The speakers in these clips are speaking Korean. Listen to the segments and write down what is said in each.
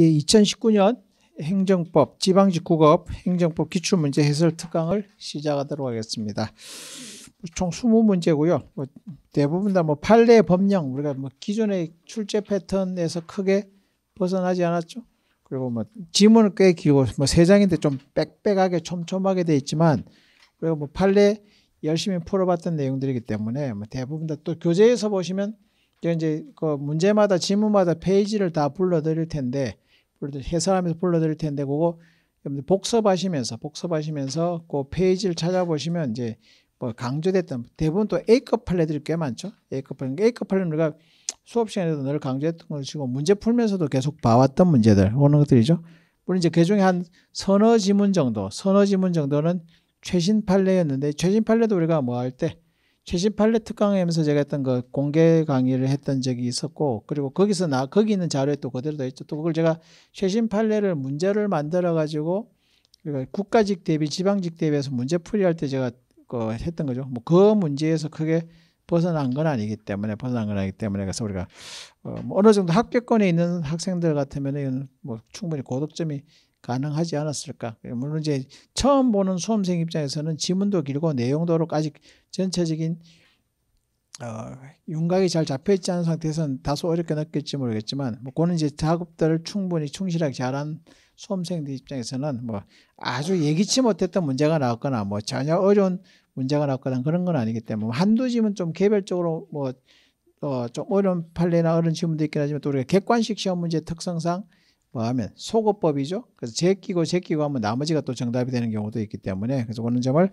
예, 이 2019년 행정법 지방직구업 행정법 기출문제 해설 특강을 시작하도록 하겠습니다. 총 20문제고요. 뭐 대부분 다 뭐 판례 법령 우리가 뭐 기존의 출제 패턴에서 크게 벗어나지 않았죠. 그리고 뭐 지문은 꽤 길고 뭐세 장인데 좀 빽빽하게 촘촘하게 돼 있지만 그리고 뭐 판례 열심히 풀어봤던 내용들이기 때문에 뭐 대부분 다 또 교재에서 보시면 이제 그 문제마다 지문마다 페이지를 다 불러드릴 텐데 불러들 해설하면서 불러드릴 텐데 그거 여러분들 복습하시면서 복습하시면서 그 페이지를 찾아보시면 이제 뭐 강조됐던 대부분 또 A급 판례들이 꽤 많죠. A급 판례, 그러니까 A급 판례는 우리가 수업 시간에도 늘 강조했던 걸 치고 문제 풀면서도 계속 봐왔던 문제들 오는 것들이죠. 물론 이제 그 중에 한 서너 지문 정도, 서너 지문 정도는 최신 판례였는데 최신 판례도 우리가 뭐할때 최신판례 특강하면서 제가 했던 그 공개 강의를 했던 적이 있었고 그리고 거기서 나 거기 있는 자료에 또 그대로 다 있죠. 또 그걸 제가 최신판례를 문제를 만들어 가지고 그러니까 국가직 대비 지방직 대비해서 문제 풀이할 때 제가 그 했던 거죠. 뭐 그 문제에서 크게 벗어난 건 아니기 때문에 벗어난 건 아니기 때문에 그래서 우리가 어, 뭐 어느 정도 학교권에 있는 학생들 같으면 은뭐 충분히 고득점이 가능하지 않았을까. 물론 이제 처음 보는 수험생 입장에서는 지문도 길고 내용도로까지 전체적인 어, 윤곽이 잘 잡혀 있지 않은 상태에서는 다소 어렵게 느낄지 모르겠지만 뭐 그는 이제 작업들을 충분히 충실하게 잘한 수험생들 입장에서는 뭐 아주 예기치 못했던 문제가 나왔거나 뭐 전혀 어려운 문제가 나왔거나 그런 건 아니기 때문에 뭐 한두 지문 좀 개별적으로 뭐 어, 좀 어려운 판례나 어려운 지문도 있긴 하지만 또 우리가 객관식 시험 문제 특성상 뭐 하면 소거법이죠. 그래서 제끼고 제끼고 하면 나머지가 또 정답이 되는 경우도 있기 때문에 그래서 그런 점을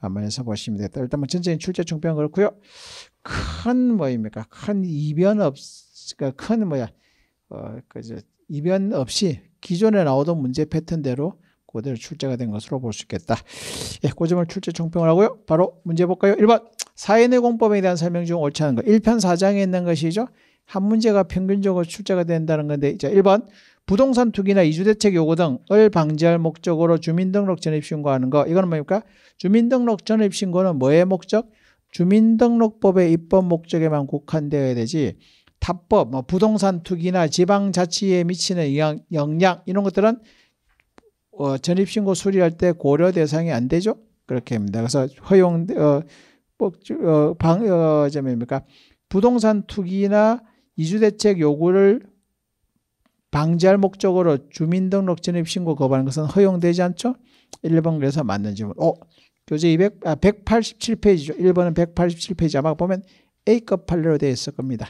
감안해서 보시면 되다 일단 뭐 전체적인 출제충평 그렇고요. 큰 뭐입니까? 큰 이변 없, 그러니까 큰 뭐야, 어, 그저 이변 없이 기존에 나오던 문제 패턴대로 그대로 출제가 된 것으로 볼 수 있겠다. 예, 그 점을 출제 총평을 하고요. 바로 문제 볼까요? 1번 사인의 공법에 대한 설명 중 옳지 않은 것. 1편 4장에 있는 것이죠. 한 문제가 평균적으로 출제가 된다는 건데 자, 1번 부동산 투기나 이주대책 요구 등을 방지할 목적으로 주민등록 전입신고하는 거 이거는 뭡니까? 주민등록 전입신고는 뭐의 목적? 주민등록법의 입법 목적에만 국한되어야 되지 타법, 뭐 부동산 투기나 지방자치에 미치는 영향, 영향 이런 것들은 어, 전입신고 수리할 때 고려 대상이 안 되죠. 그렇게 합니다. 그래서 허용 어, 어, 방, 어, 점입니까? 부동산 투기나 이주대책 요구를 방지할 목적으로 주민등록 진입신고 거부하는 것은 허용되지 않죠? 1번 그래서 맞는 질문. 오, 교재 200, 아, 187페이지죠. 1번은 187페이지 아마 보면 A급 판례로 되어 있을 겁니다.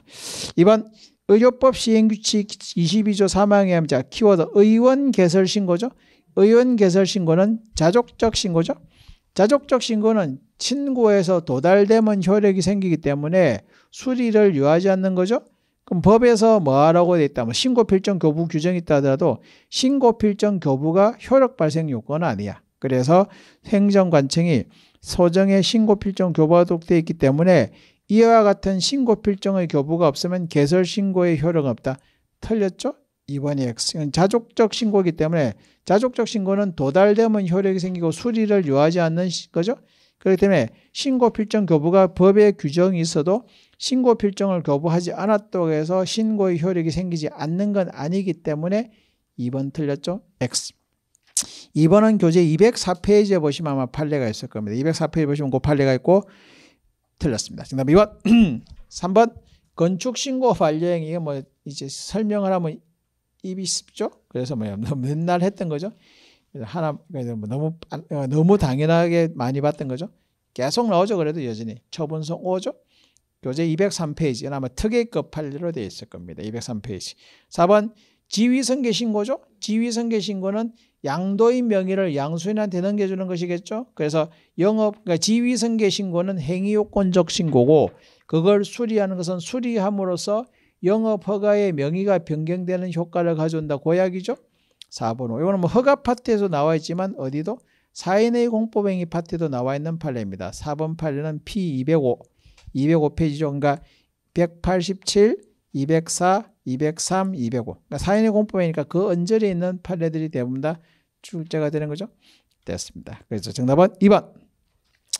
2번 의료법 시행규칙 22조 3항에 하 자, 키워드 의원 개설 신고죠. 의원 개설 신고는 자족적 신고죠. 자족적 신고는 친고에서 도달되면 효력이 생기기 때문에 수리를 요하지 않는 거죠. 그럼 법에서 뭐라고 돼 있다? 면 뭐 신고 필정 교부 규정이 있다 하더라도 신고 필정 교부가 효력 발생 요건 아니야. 그래서 행정관청이 소정의 신고 필정 교부가 독돼 있기 때문에 이와 같은 신고 필정의 교부가 없으면 개설 신고의 효력 없다. 틀렸죠? 2번이 X. 이건 자족적 신고이기 때문에 자족적 신고는 도달되면 효력이 생기고 수리를 요하지 않는 거죠. 그렇기 때문에 신고 필정 교부가 법의 규정이 있어도 신고 필정을 거부하지 않았다고 해서 신고의 효력이 생기지 않는 건 아니기 때문에 2번 틀렸죠? X. 2번은 교재 204페이지에 보시면 아마 판례가 있을 겁니다. 204페이지 보시면 그 판례가 있고 틀렸습니다. 정답 2번. 3번 건축 신고 반려 이게 뭐 이제 설명을 하면 입이 습죠. 그래서 뭐야 맨날 했던 거죠. 하나 뭐 너무 아, 어, 너무 당연하게 많이 봤던 거죠. 계속 나오죠. 그래도 여전히 처분성 오죠 교재 203페이지. 아마 특혜급 판례로 되어 있을 겁니다. 203페이지. 4번 지위성계 신거죠 지위성계 신거는 양도인 명의를 양수인한테 넘겨주는 것이겠죠. 그래서 영업 그러니까 지위성계 신거는 행위요건적 신고고 그걸 수리하는 것은 수리함으로써 영업허가의 명의가 변경되는 효과를 가져온다 고약이죠. 4번 5. 이거는 뭐 허가 파트에서 나와 있지만 어디도 사인의 공법행위 파트에도 나와 있는 판례입니다. 4번 판례는 P205 205페이지 정도가 187, 204, 203, 205. 그러니까 사인의 공법이니까 그 언저리에 있는 판례들이 대부분 다 출제가 되는 거죠. 됐습니다. 그래서 정답은 2번.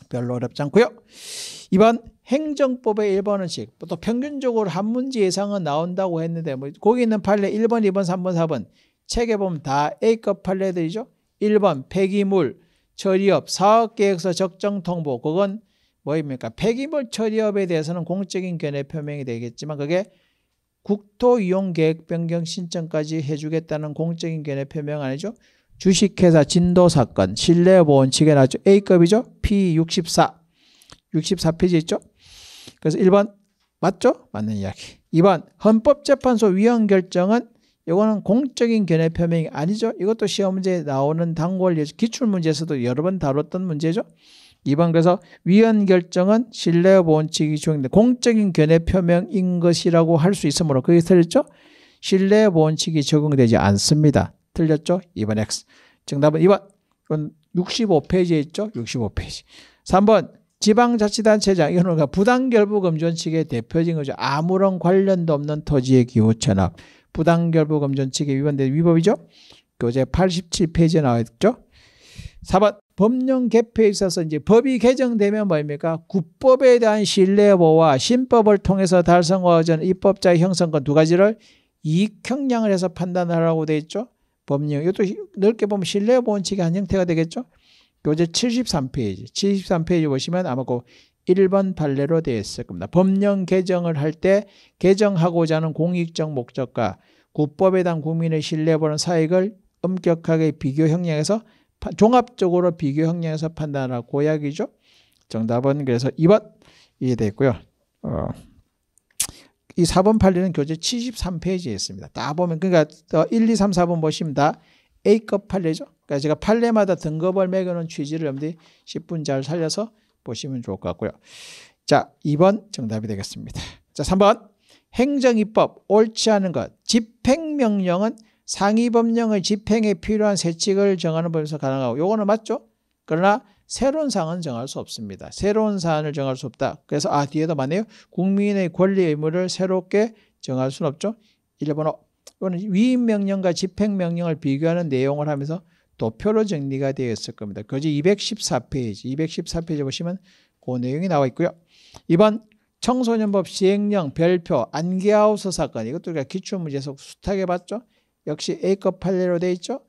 별로 어렵지 않고요. 2번 행정법의 1번은씩 뭐 또 평균적으로 한 문제 예상은 나온다고 했는데 뭐 거기 있는 판례 1번, 2번, 3번, 4번 책에 보면 다 A급 판례들이죠. 1번 폐기물 처리업 사업계획서 적정 통보 그건 뭐입니까? 폐기물 처리업에 대해서는 공적인 견해 표명이 되겠지만 그게 국토 이용 계획 변경 신청까지 해주겠다는 공적인 견해 표명 아니죠? 주식회사 진도 사건 신뢰보험 측에 나왔죠. A급이죠. P64 64페이지 있죠. 그래서 1번 맞죠? 맞는 이야기. 2번 헌법재판소 위헌 결정은 이거는 공적인 견해 표명이 아니죠. 이것도 시험 문제에 나오는 단골 기출 문제에서도 여러 번 다뤘던 문제죠. 2번 그래서 위헌 결정은 신뢰 원칙이 적용된 공적인 견해 표명인 것이라고 할 수 있으므로 그게 틀렸죠? 신뢰 원칙이 적용되지 않습니다. 틀렸죠? 2번 X. 정답은 2번. 65페이지에 있죠? 65페이지. 3번 지방자치단체장 이거는 니까 부당결부금전칙의 대표적인 거죠. 아무런 관련도 없는 토지의 기호체납 부당결부금전칙에 위반된 위법이죠. 교재 87페이지에 나와 있죠. 사번 법령 개표에 있어서 이제 법이 개정되면 뭡니까? 국법에 대한 신뢰보와 신법을 통해서 달성하고 입법자의 형성권 두 가지를 이익형량을 해서 판단하라고 되어 있죠. 법령 이것도 넓게 보면 신뢰보 원칙의 한 형태가 되겠죠. 교재 73페이지 73페이지 보시면 아마 그 1번 판례로 되어 있을 겁니다. 법령 개정을 할 때 개정하고자 하는 공익적 목적과 국법에 대한 국민의 신뢰보는 사익을 엄격하게 비교 형량에서 종합적으로 비교 형량에서 판단할 고약이죠. 정답은 그래서 2번 이해됐고요. 어. 이 4번 판례는 교재 73페이지에 있습니다. 딱 보면 그러니까 1, 어, 2, 3, 4번 보시면 다 A급 판례죠. 그러니까 제가 판례마다 등급을 매겨놓은 취지를 여러분들이 10분 잘 살려서 보시면 좋을 것 같고요. 자, 2번 정답이 되겠습니다. 자, 3번 행정입법 옳지 않은 것 집행명령은 상위 법령의 집행에 필요한 세칙을 정하는 법에서 가능하고 요거는 맞죠? 그러나 새로운 사항은 정할 수 없습니다. 새로운 사안을 정할 수 없다. 그래서 아 뒤에도 많네요. 국민의 권리 의무를 새롭게 정할 수는 없죠. 1번호 이거는 위임명령과 집행명령을 비교하는 내용을 하면서 도표로 정리가 되어 있을 겁니다. 거지 214페이지, 214페이지 보시면 그 내용이 나와 있고요. 2번 청소년법 시행령 별표 안개하우스 사건 이것도 우리가 기출문제에서 숱하게 봤죠. 역시 A급 판례로 되어 있죠.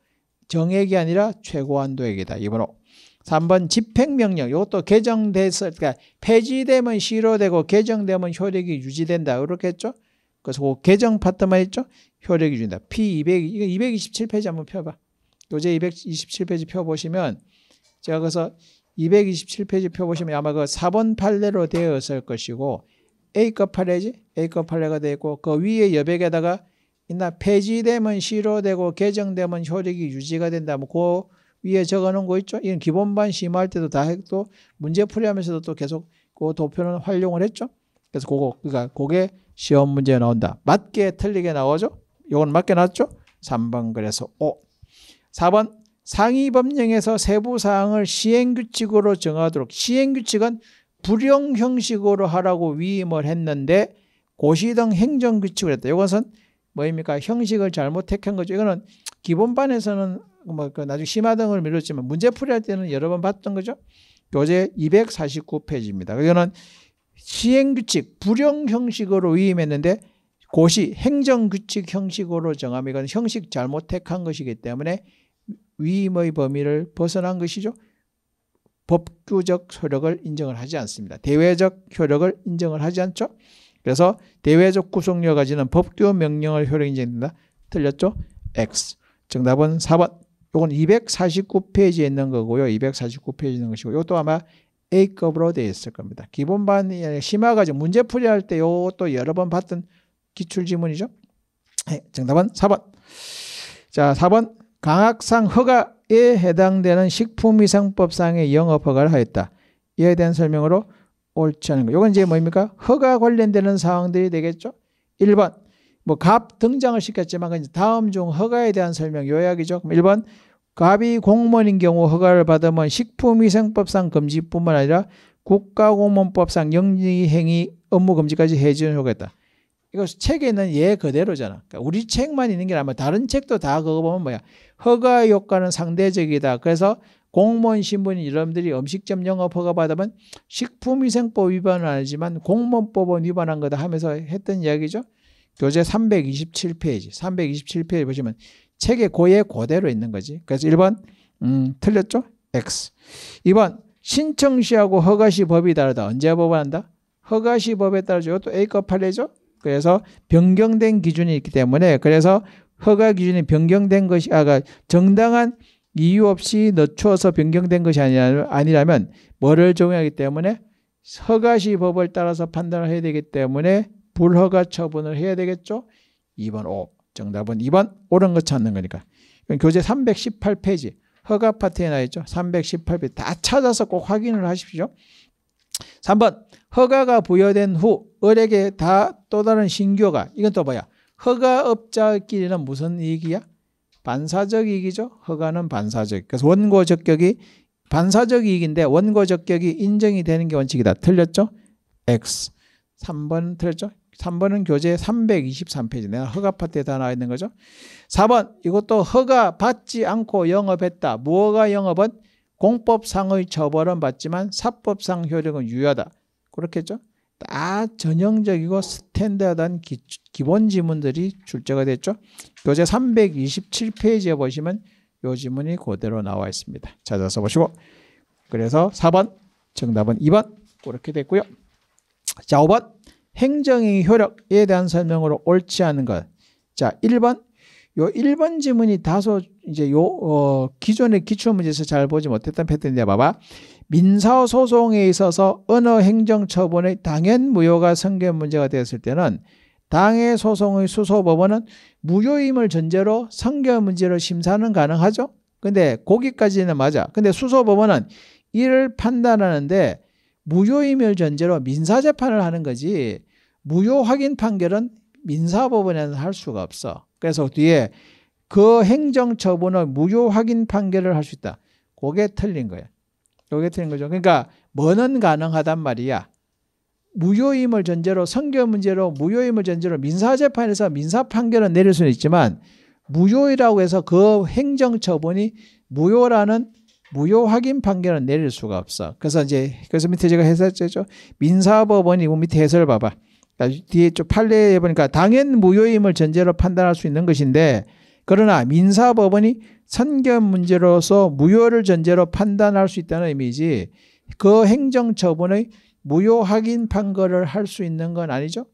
정액이 아니라 최고한도액이다. 이번호 3번 집행명령 이것도 개정됐을 그러니까 폐지되면 시효되고 개정되면 효력이 유지된다. 그렇게 죠 그래서 그 개정 파트만 있죠. 효력이 준다. P200 이거 227페이지 한번 펴봐. 요제 227페이지 펴보시면 제가 그래서 227페이지 펴보시면 아마 그 4번 판례로 되어 있을 것이고 A급 판례지 A급 판례가 되어 있고 그 위에 여백에다가 있나 폐지되면 실효되고 개정되면 효력이 유지가 된다. 뭐그 위에 적어놓은 거 있죠. 이런 기본반 심화할 때도 다 했고 문제풀이하면서도 또 계속 그 도표는 활용을 했죠. 그래서 그거 그러니까 그게 시험 문제에 나온다. 맞게 틀리게 나오죠. 요건 맞게 나왔죠. 3번 그래서 오. 4번 상위 법령에서 세부 사항을 시행 규칙으로 정하도록 시행 규칙은 불용 형식으로 하라고 위임을 했는데 고시 등 행정 규칙을 했다. 이것은 뭐입니까? 형식을 잘못 택한 거죠. 이거는 기본반에서는 뭐그 나중에 심화 등을 밀었지만 문제풀이 할 때는 여러 번 봤던 거죠. 교재 249페이지입니다. 이거는 시행규칙, 불용 형식으로 위임했는데 고시, 행정규칙 형식으로 정함. 이건 형식 잘못 택한 것이기 때문에 위임의 범위를 벗어난 것이죠. 법규적 효력을 인정을 하지 않습니다. 대외적 효력을 인정을 하지 않죠. 그래서 대외적 구속력가 지는 법규 명령을 효력 인정된다. 틀렸죠? X. 정답은 4번. 요건 249페이지에 있는 거고요. 249페이지에 있는 것이고 요것도 아마 A급으로 되어 있을 겁니다. 기본반 예, 심화과제 문제 풀이할 때 요것도 여러 번 봤던 기출지문이죠. 예, 정답은 4번. 자, 4번. 강학상 허가에 해당되는 식품위생법상의 영업 허가를 하였다. 이에 대한 설명으로 옳지 않은 거. 요건 이제 뭡니까? 허가 관련되는 사항들이 되겠죠. 1번. 뭐 갑 등장을 시켰지만 다음 중 허가에 대한 설명 요약이죠. 그럼 1번 갑이 공무원인 경우 허가를 받으면 식품위생법상 금지뿐만 아니라 국가공무원법상 영리행위 업무금지까지 해지는 효과가 있다. 이거 책에 있는 예 그대로잖아. 그러니까 우리 책만 있는 게 아니라 다른 책도 다 그거 보면 뭐야. 허가 효과는 상대적이다. 그래서 공무원 신분인 여러분들이 음식점 영업 허가 받으면 식품위생법 위반은 아니지만 공무원법은 위반한 거다 하면서 했던 이야기죠. 교재 327페이지, 327페이지 보시면 책의 고에 고대로 있는 거지. 그래서 1번 음, 틀렸죠? X. 2번 신청 시하고 허가 시 법이 다르다. 언제 법한다? 허가 시 법에 따라서 이것도 A급 판례죠. 그래서 변경된 기준이 있기 때문에 그래서 허가 기준이 변경된 것이 아까 그러니까 정당한 이유 없이 늦추어서 변경된 것이 아니라면 뭐를 적용하기 때문에 허가시 법을 따라서 판단을 해야 되기 때문에 불허가 처분을 해야 되겠죠. 2번 O. 정답은 2번 옳은 것 찾는 거니까. 교재 318페이지 허가 파트에 나 있죠. 318페이지 다 찾아서 꼭 확인을 하십시오. 3번 허가가 부여된 후 을에게 다 또 다른 신규가 이건 또 뭐야? 허가업자끼리는 무슨 얘기야? 반사적 이익이죠. 허가는 반사적. 그래서 원고 적격이 반사적 이익인데 원고 적격이 인정이 되는 게 원칙이다. 틀렸죠? X. 3번 틀렸죠? 3번은 교재 323페이지. 내가 허가 파트에 다 나와 있는 거죠. 4번 이것도 허가 받지 않고 영업했다. 무허가 영업은 공법상의 처벌은 받지만 사법상 효력은 유효하다. 그렇겠죠? 다 전형적이고 스탠다드한 기, 기본 지문들이 출제가 됐죠. 교재 327페이지에 보시면 요 지문이 그대로 나와 있습니다. 찾아서 보시고 그래서 4번 정답은 2번 그렇게 됐고요. 자 5번 행정의 효력에 대한 설명으로 옳지 않은 것. 자 1번 요 1번 지문이 다소 이제 요 어, 기존의 기초 문제에서 잘 보지 못했던 패턴인데 봐봐. 민사 소송에 있어서 언어 행정 처분의 당연 무효가 선결 문제가 되었을 때는 당해 소송의 수소법원은 무효임을 전제로 선결 문제로 심사는 가능하죠. 근데 거기까지는 맞아. 근데 수소법원은 이를 판단하는데 무효임을 전제로 민사재판을 하는 거지 무효 확인 판결은 민사법원에는 할 수가 없어. 그래서 뒤에 그 행정처분을 무효 확인 판결을 할 수 있다. 그게 틀린 거야. 그게 틀린 거죠. 그러니까 뭐는 가능하단 말이야. 무효임을 전제로 선교 문제로 무효임을 전제로 민사 재판에서 민사 판결은 내릴 수는 있지만 무효이라고 해서 그 행정 처분이 무효라는 무효 확인 판결은 내릴 수가 없어. 그래서 이제 그래서 밑에 제가 해설했죠. 민사법원이 이 밑에 해설 봐봐. 그러니까 뒤에 좀 판례에 보니까 당연 무효임을 전제로 판단할 수 있는 것인데 그러나 민사법원이 선견 문제로서 무효를 전제로 판단할 수 있다는 의미지 그 행정처분의 무효 확인 판결을 할 수 있는 건 아니죠.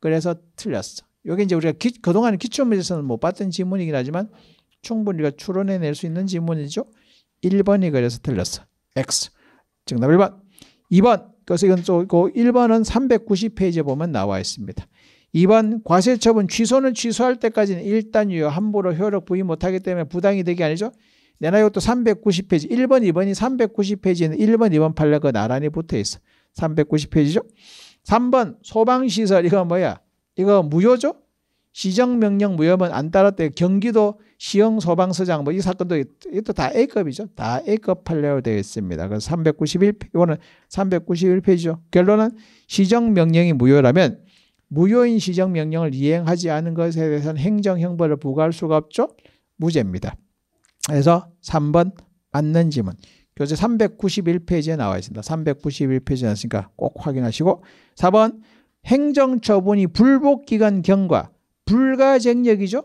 그래서 틀렸어. 이게 이제 우리가 기, 그동안 기초문 제에서는못 봤던 질문이긴 하지만 충분히 우리가 추론해 낼 수 있는 질문이죠 1번이 그래서 틀렸어. X. 정답 1번. 2번. 그래서 이건 또 1번은 그 390페이지에 보면 나와 있습니다. 2번 과세처분 취소는 취소할 때까지는 일단 유효 함부로 효력 부인 못하기 때문에 부당이 되게 아니죠. 내나 이것도 390페이지 1번 2번이 390페이지에는 1번 2번 판례가 나란히 붙어 있어. 390페이지죠. 3번 소방시설 이거 뭐야? 이거 무효죠? 시정명령 무효면 안 따랐대. 경기도 시흥소방서장 뭐 이 사건도 이것도 다 A급이죠. 다 A급 판례로 되어 있습니다. 그391 이거는 391페이지죠. 결론은 시정명령이 무효라면 무효인 시정명령을 이행하지 않은 것에 대해서는 행정형벌을 부과할 수가 없죠. 무죄입니다. 그래서 3번 맞는 지문. 교재 391페이지에 나와 있습니다. 391페이지에 나왔으니까 꼭 확인하시고 4번 행정처분이 불복기간 경과 불가쟁력이죠.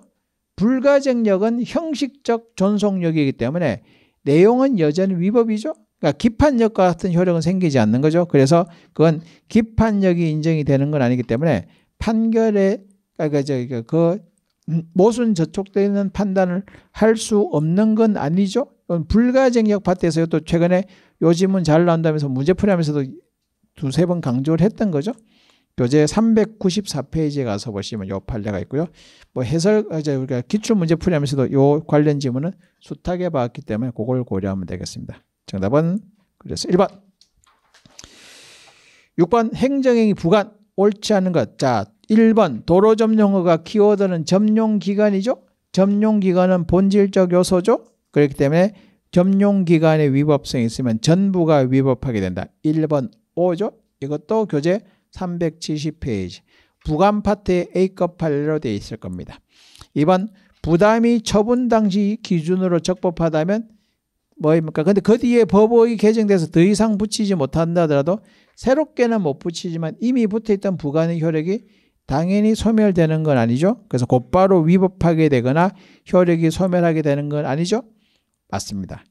불가쟁력은 형식적 존속력이기 때문에 내용은 여전히 위법이죠. 그러니까 기판력 같은 효력은 생기지 않는 거죠. 그래서 그건 기판력이 인정이 되는 건 아니기 때문에 판결에 그러니까 그 모순 저촉되는 판단을 할 수 없는 건 아니죠. 불가쟁력 파트에서 또 최근에 요즘은 잘 나온다면서 문제풀이하면서도 두세 번 강조를 했던 거죠. 교재 394페이지에 가서 보시면 요 판례가 있고요. 뭐 해설 아, 이제 우리가 기출 문제풀이 하면서도 요 관련 지문은 숱하게 봤기 때문에 그걸 고려하면 되겠습니다. 정답은 그래서 1번. 6번 행정행위 부관 옳지 않은 것. 자, 1번 도로 점용어가 키워드는 점용 기관이죠 점용 기관은 본질적 요소죠. 그렇기 때문에 점용 기관의 위법성이 있으면 전부가 위법하게 된다. 1번 5죠. 이것도 교재 370페이지. 부감 파트에 A급 판례로 되어 있을 겁니다. 2번 부담이 처분 당시 기준으로 적법하다면 뭐입니까? 근데 그 뒤에 법의 개정돼서 더 이상 붙이지 못한다 하더라도 새롭게는 못 붙이지만 이미 붙어있던 부간의 효력이 당연히 소멸되는 건 아니죠. 그래서 곧바로 위법하게 되거나 효력이 소멸하게 되는 건 아니죠. 맞습니다.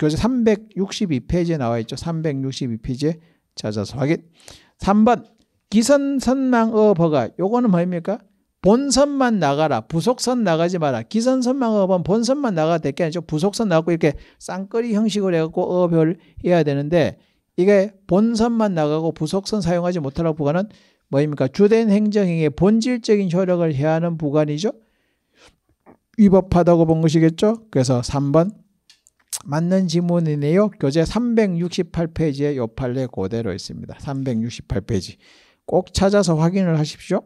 교재 362페이지에 나와 있죠. 362페이지에 찾아서 확인. 3번 기선선망의 어 버가 요거는 뭡니까? 본선만 나가라. 부속선 나가지 마라. 기선선망 어업은 본선만 나가 될게 아니죠. 부속선 나가고 이렇게 쌍거리 형식으로 해갖고 어업을 해야 되는데 이게 본선만 나가고 부속선 사용하지 못하라고 부과는 뭐입니까? 주된 행정행위의 본질적인 효력을 해야 하는 부관이죠. 위법하다고 본 것이겠죠. 그래서 3번 맞는 지문이네요. 교재 368페이지에 요 판례 그대로 있습니다. 368페이지. 꼭 찾아서 확인을 하십시오.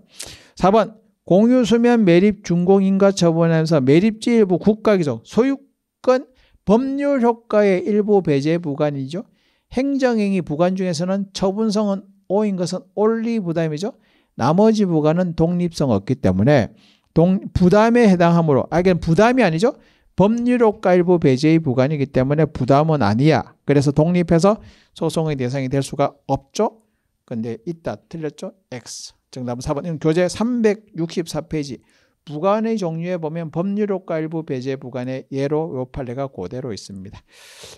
4번 공유수면 매립 준공인과 처분하면서 매립지 일부 국가기적 소유권 법률 효과의 일부 배제 부관이죠. 행정행위 부관 중에서는 처분성은 5인 것은 올리 부담이죠. 나머지 부가는 독립성 없기 때문에 동, 부담에 해당하므로 아 이건 부담이 아니죠. 법률효과 일부 배제의 부관이기 때문에 부담은 아니야. 그래서 독립해서 소송의 대상이 될 수가 없죠. 근데 있다 틀렸죠? X. 정답은 4번. 교재 364페이지. 부관의 종류에 보면 법률효과 일부 배제 부관의 예로 요 판례가 그대로 있습니다.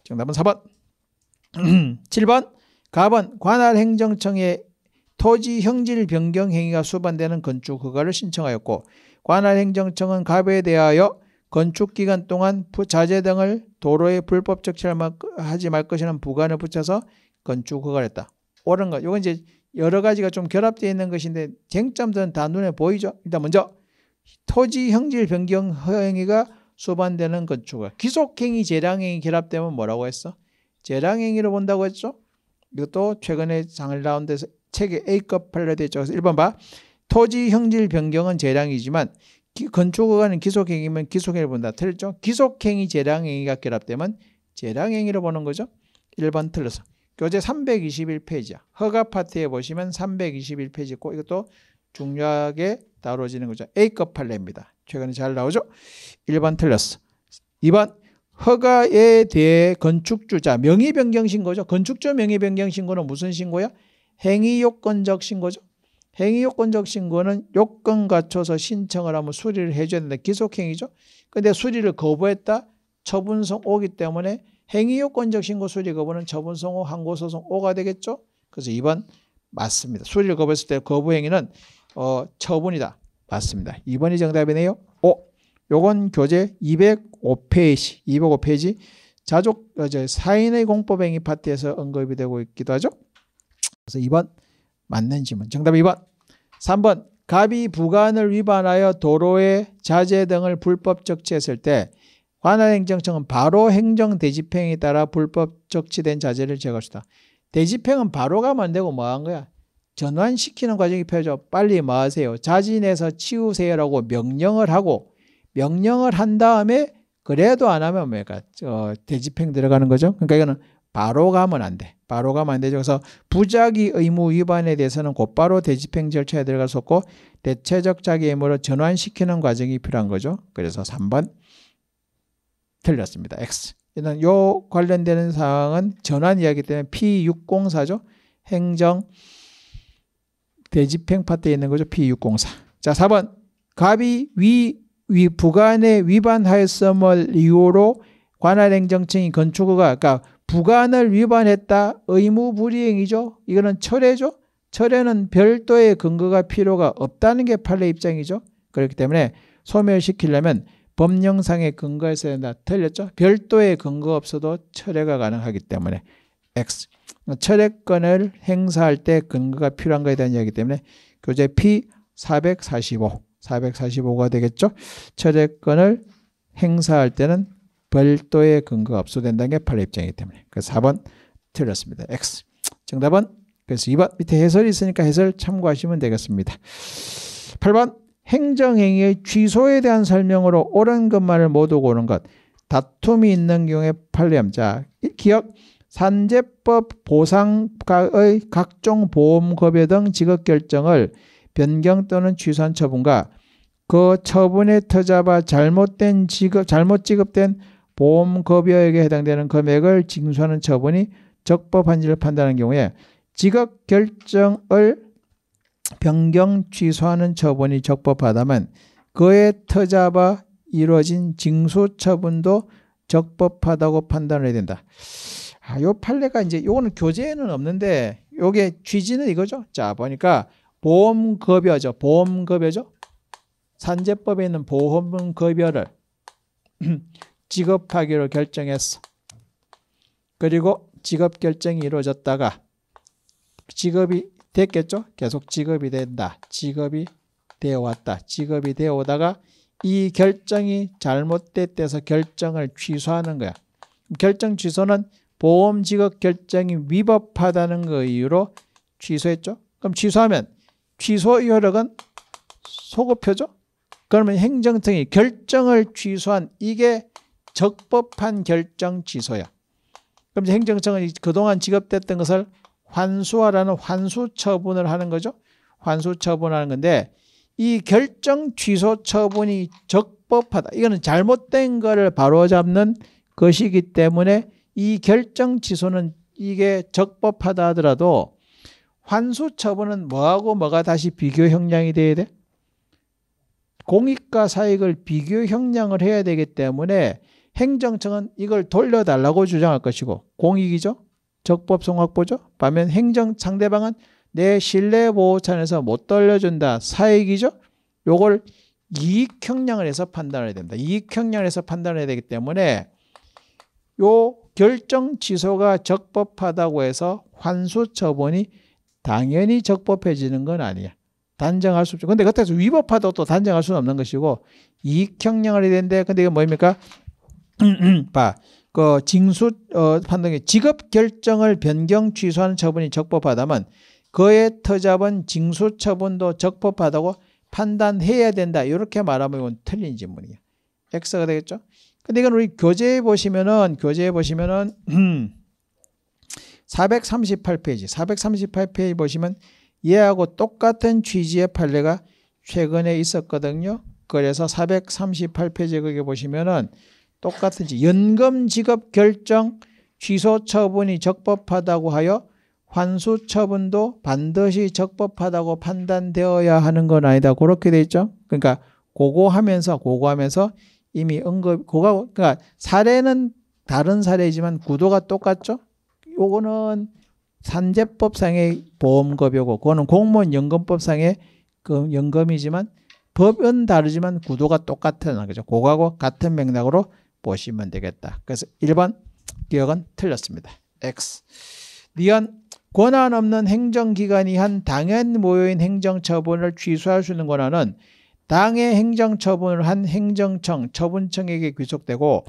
정답은 4번. 7번. 갑은 관할 행정청에 토지 형질 변경 행위가 수반되는 건축 허가를 신청하였고 관할 행정청은 갑에 대하여 건축 기간 동안 자재 등을 도로에 불법 적치하지 말 것이라는 부관을 붙여서 건축 허가를 했다. 옳은 것. 이건 이제 여러 가지가 좀 결합되어 있는 것인데 쟁점들은 다 눈에 보이죠. 일단 먼저 토지 형질 변경 허 행위가 수반되는 건축을 기속행위 재량행위 결합되면 뭐라고 했어? 재량행위로 본다고 했죠. 이것도 최근에 장을 나온 데서 책에 A급 팔레됐에적어서 1번 봐. 토지 형질 변경은 재량이지만 건축허가는 기속행위면 기속행위를 본다. 틀렸죠? 기속행위, 재량행위가 결합되면 재량행위로 보는 거죠. 1번 틀렸어. 교재 321페이지야. 허가 파트에 보시면 321페이지 있고 이것도 중요하게 다루어지는 거죠. A급 판례입니다. 최근에 잘 나오죠? 1번 틀렸어. 2번 허가에 대해 건축주자 명의변경 신고죠. 건축주 명의변경 신고는 무슨 신고야? 행위요건적 신고죠. 행위요건적 신고는 요건 갖춰서 신청을 하면 수리를 해줘야 되는데 기속행위죠. 근데 수리를 거부했다? 처분성 오기 때문에 행위요건적 신고 수리 거부는 처분성 오, 항고소송 오가 되겠죠. 그래서 2번 맞습니다. 수리를 거부했을 때 거부행위는 어, 처분이다. 맞습니다. 2번이 정답이네요. 오. 어? 요건 교재 205페이지, 205페이지 자족 어, 이제 사인의 공법행위 파트에서 언급이 되고 있기도 하죠. 그래서 2번 맞는 질문. 정답 2번. 3번 갑이 부관을 위반하여 도로에 자재 등을 불법 적치했을 때 관할 행정청은 바로 행정 대집행에 따라 불법 적치된 자재를 제거할 수다. 대집행은 바로 가면 안 되고 뭐 한 거야? 전환시키는 과정이 펴져 빨리 마으세요. 자진해서 치우세요라고 명령을 하고 명령을 한 다음에 그래도 안 하면 뭐니까 어, 대집행 들어가는 거죠. 그러니까 이거는 바로 가면 안 돼. 바로 가면 안 되죠. 그래서 부작위 의무 위반에 대해서는 곧바로 대집행 절차에 들어갈 수고 대체적 자기 의무로 전환시키는 과정이 필요한 거죠. 그래서 3번 틀렸습니다. X. 일단 요 관련되는 사항은 전환이야기 때문에 P604죠. 행정 대집행 파트에 있는 거죠. P604. 자, 4번. 갑이 위위 부관에 위반하였음을 이유로 관할행정청이 건축허가 그러니까 부관을 위반했다 의무불이행이죠. 이거는 철회죠. 철회는 별도의 근거가 필요가 없다는 게 판례 입장이죠. 그렇기 때문에 소멸시키려면 법령상의 근거에 있어야 된다. 틀렸죠? 별도의 근거 없어도 철회가 가능하기 때문에 X. 철회권을 행사할 때 근거가 필요한 거에 대한 이야기 때문에 교재 P445 445가 되겠죠. 철회권을 행사할 때는 별도의 근거가 없소된다는 게 판례 입장이기 때문에. 그래서 4번 틀렸습니다. X. 정답은 그래서 2번 밑에 해설이 있으니까 해설 참고하시면 되겠습니다. 8번 행정행위의 취소에 대한 설명으로 옳은 것만을 못 오고 는 것. 다툼이 있는 경우에 판례함. 자, 기억 산재법 보상의 각종 보험급여 등 지급결정을 변경 또는 취소한 처분과 그 처분에 터잡아 잘못된 지급 잘못 지급된 보험급여액에 해당되는 금액을 징수하는 처분이 적법한지를 판단하는 경우에 지급 결정을 변경 취소하는 처분이 적법하다면 그에 터잡아 이루어진 징수 처분도 적법하다고 판단을 해야 된다. 아, 요 판례가 이제 요거는 교재에는 없는데 요게 취지는 이거죠. 자, 보니까 보험급여죠. 보험급여죠. 산재법에 있는 보험급여를 지급하기로 결정했어. 그리고 지급 결정이 이루어졌다가 지급이 됐겠죠? 계속 지급이 된다. 지급이 되어 왔다. 지급이 되어 오다가 이 결정이 잘못됐대서 결정을 취소하는 거야. 결정 취소는 보험 지급 결정이 위법하다는 그 이유로 취소했죠? 그럼 취소하면 취소 효력은 소급표죠. 그러면 행정청이 결정을 취소한 이게 적법한 결정 취소야. 그럼 행정청은 그동안 지급됐던 것을 환수하라는 환수 처분을 하는 거죠. 환수 처분하는 건데 이 결정 취소 처분이 적법하다. 이거는 잘못된 거를 바로잡는 것이기 때문에 이 결정 취소는 이게 적법하다 하더라도 환수 처분은 뭐하고 뭐가 다시 비교 형량이 돼야 돼? 공익과 사익을 비교 형량을 해야 되기 때문에 행정청은 이걸 돌려달라고 주장할 것이고 공익이죠. 적법성 확보죠. 반면 행정 상대방은 내 신뢰 보호 차원에서 못 돌려준다. 사익이죠. 요걸 이익 형량을 해서 판단해야 됩니다. 이익 형량을 해서 판단해야 되기 때문에 요 결정 취소가 적법하다고 해서 환수 처분이 당연히 적법해지는 건 아니야. 단정할 수 없죠. 근데 그때서 위법하다고 또 단정할 수는 없는 것이고 이익형량을 해야 되는데 근데 이게 뭡니까? 봐. 그 징수 어, 판단이 직업 결정을 변경 취소하는 처분이 적법하다면 그의 터잡은 징수 처분도 적법하다고 판단해야 된다. 이렇게 말하면 이건 틀린 질문이야. X가 되겠죠? 근데 이건 우리 교재에 보시면은 교재에 보시면은 438페이지, 438페이지 보시면 얘하고 똑같은 취지의 판례가 최근에 있었거든요. 그래서 438페이지 거기 보시면은 똑같은 지 연금 지급 결정 취소 처분이 적법하다고 하여 환수 처분도 반드시 적법하다고 판단되어야 하는 건 아니다. 그렇게 돼 있죠. 그러니까 고고 하면서 고고 하면서 이미 언급 고가 그러니까 사례는 다른 사례지만 구도가 똑같죠. 요거는 산재법상의 보험급여고 그거는 공무원 연금법상의 그 연금이지만 법은 다르지만 구도가 똑같은 그죠 고거하고 같은 맥락으로 보시면 되겠다. 그래서 1번 기억은 틀렸습니다. X. 니은 권한 없는 행정기관이 한 당연 모효인 행정처분을 취소할 수 있는 권한은 당의 행정처분을 한 행정청, 처분청에게 귀속되고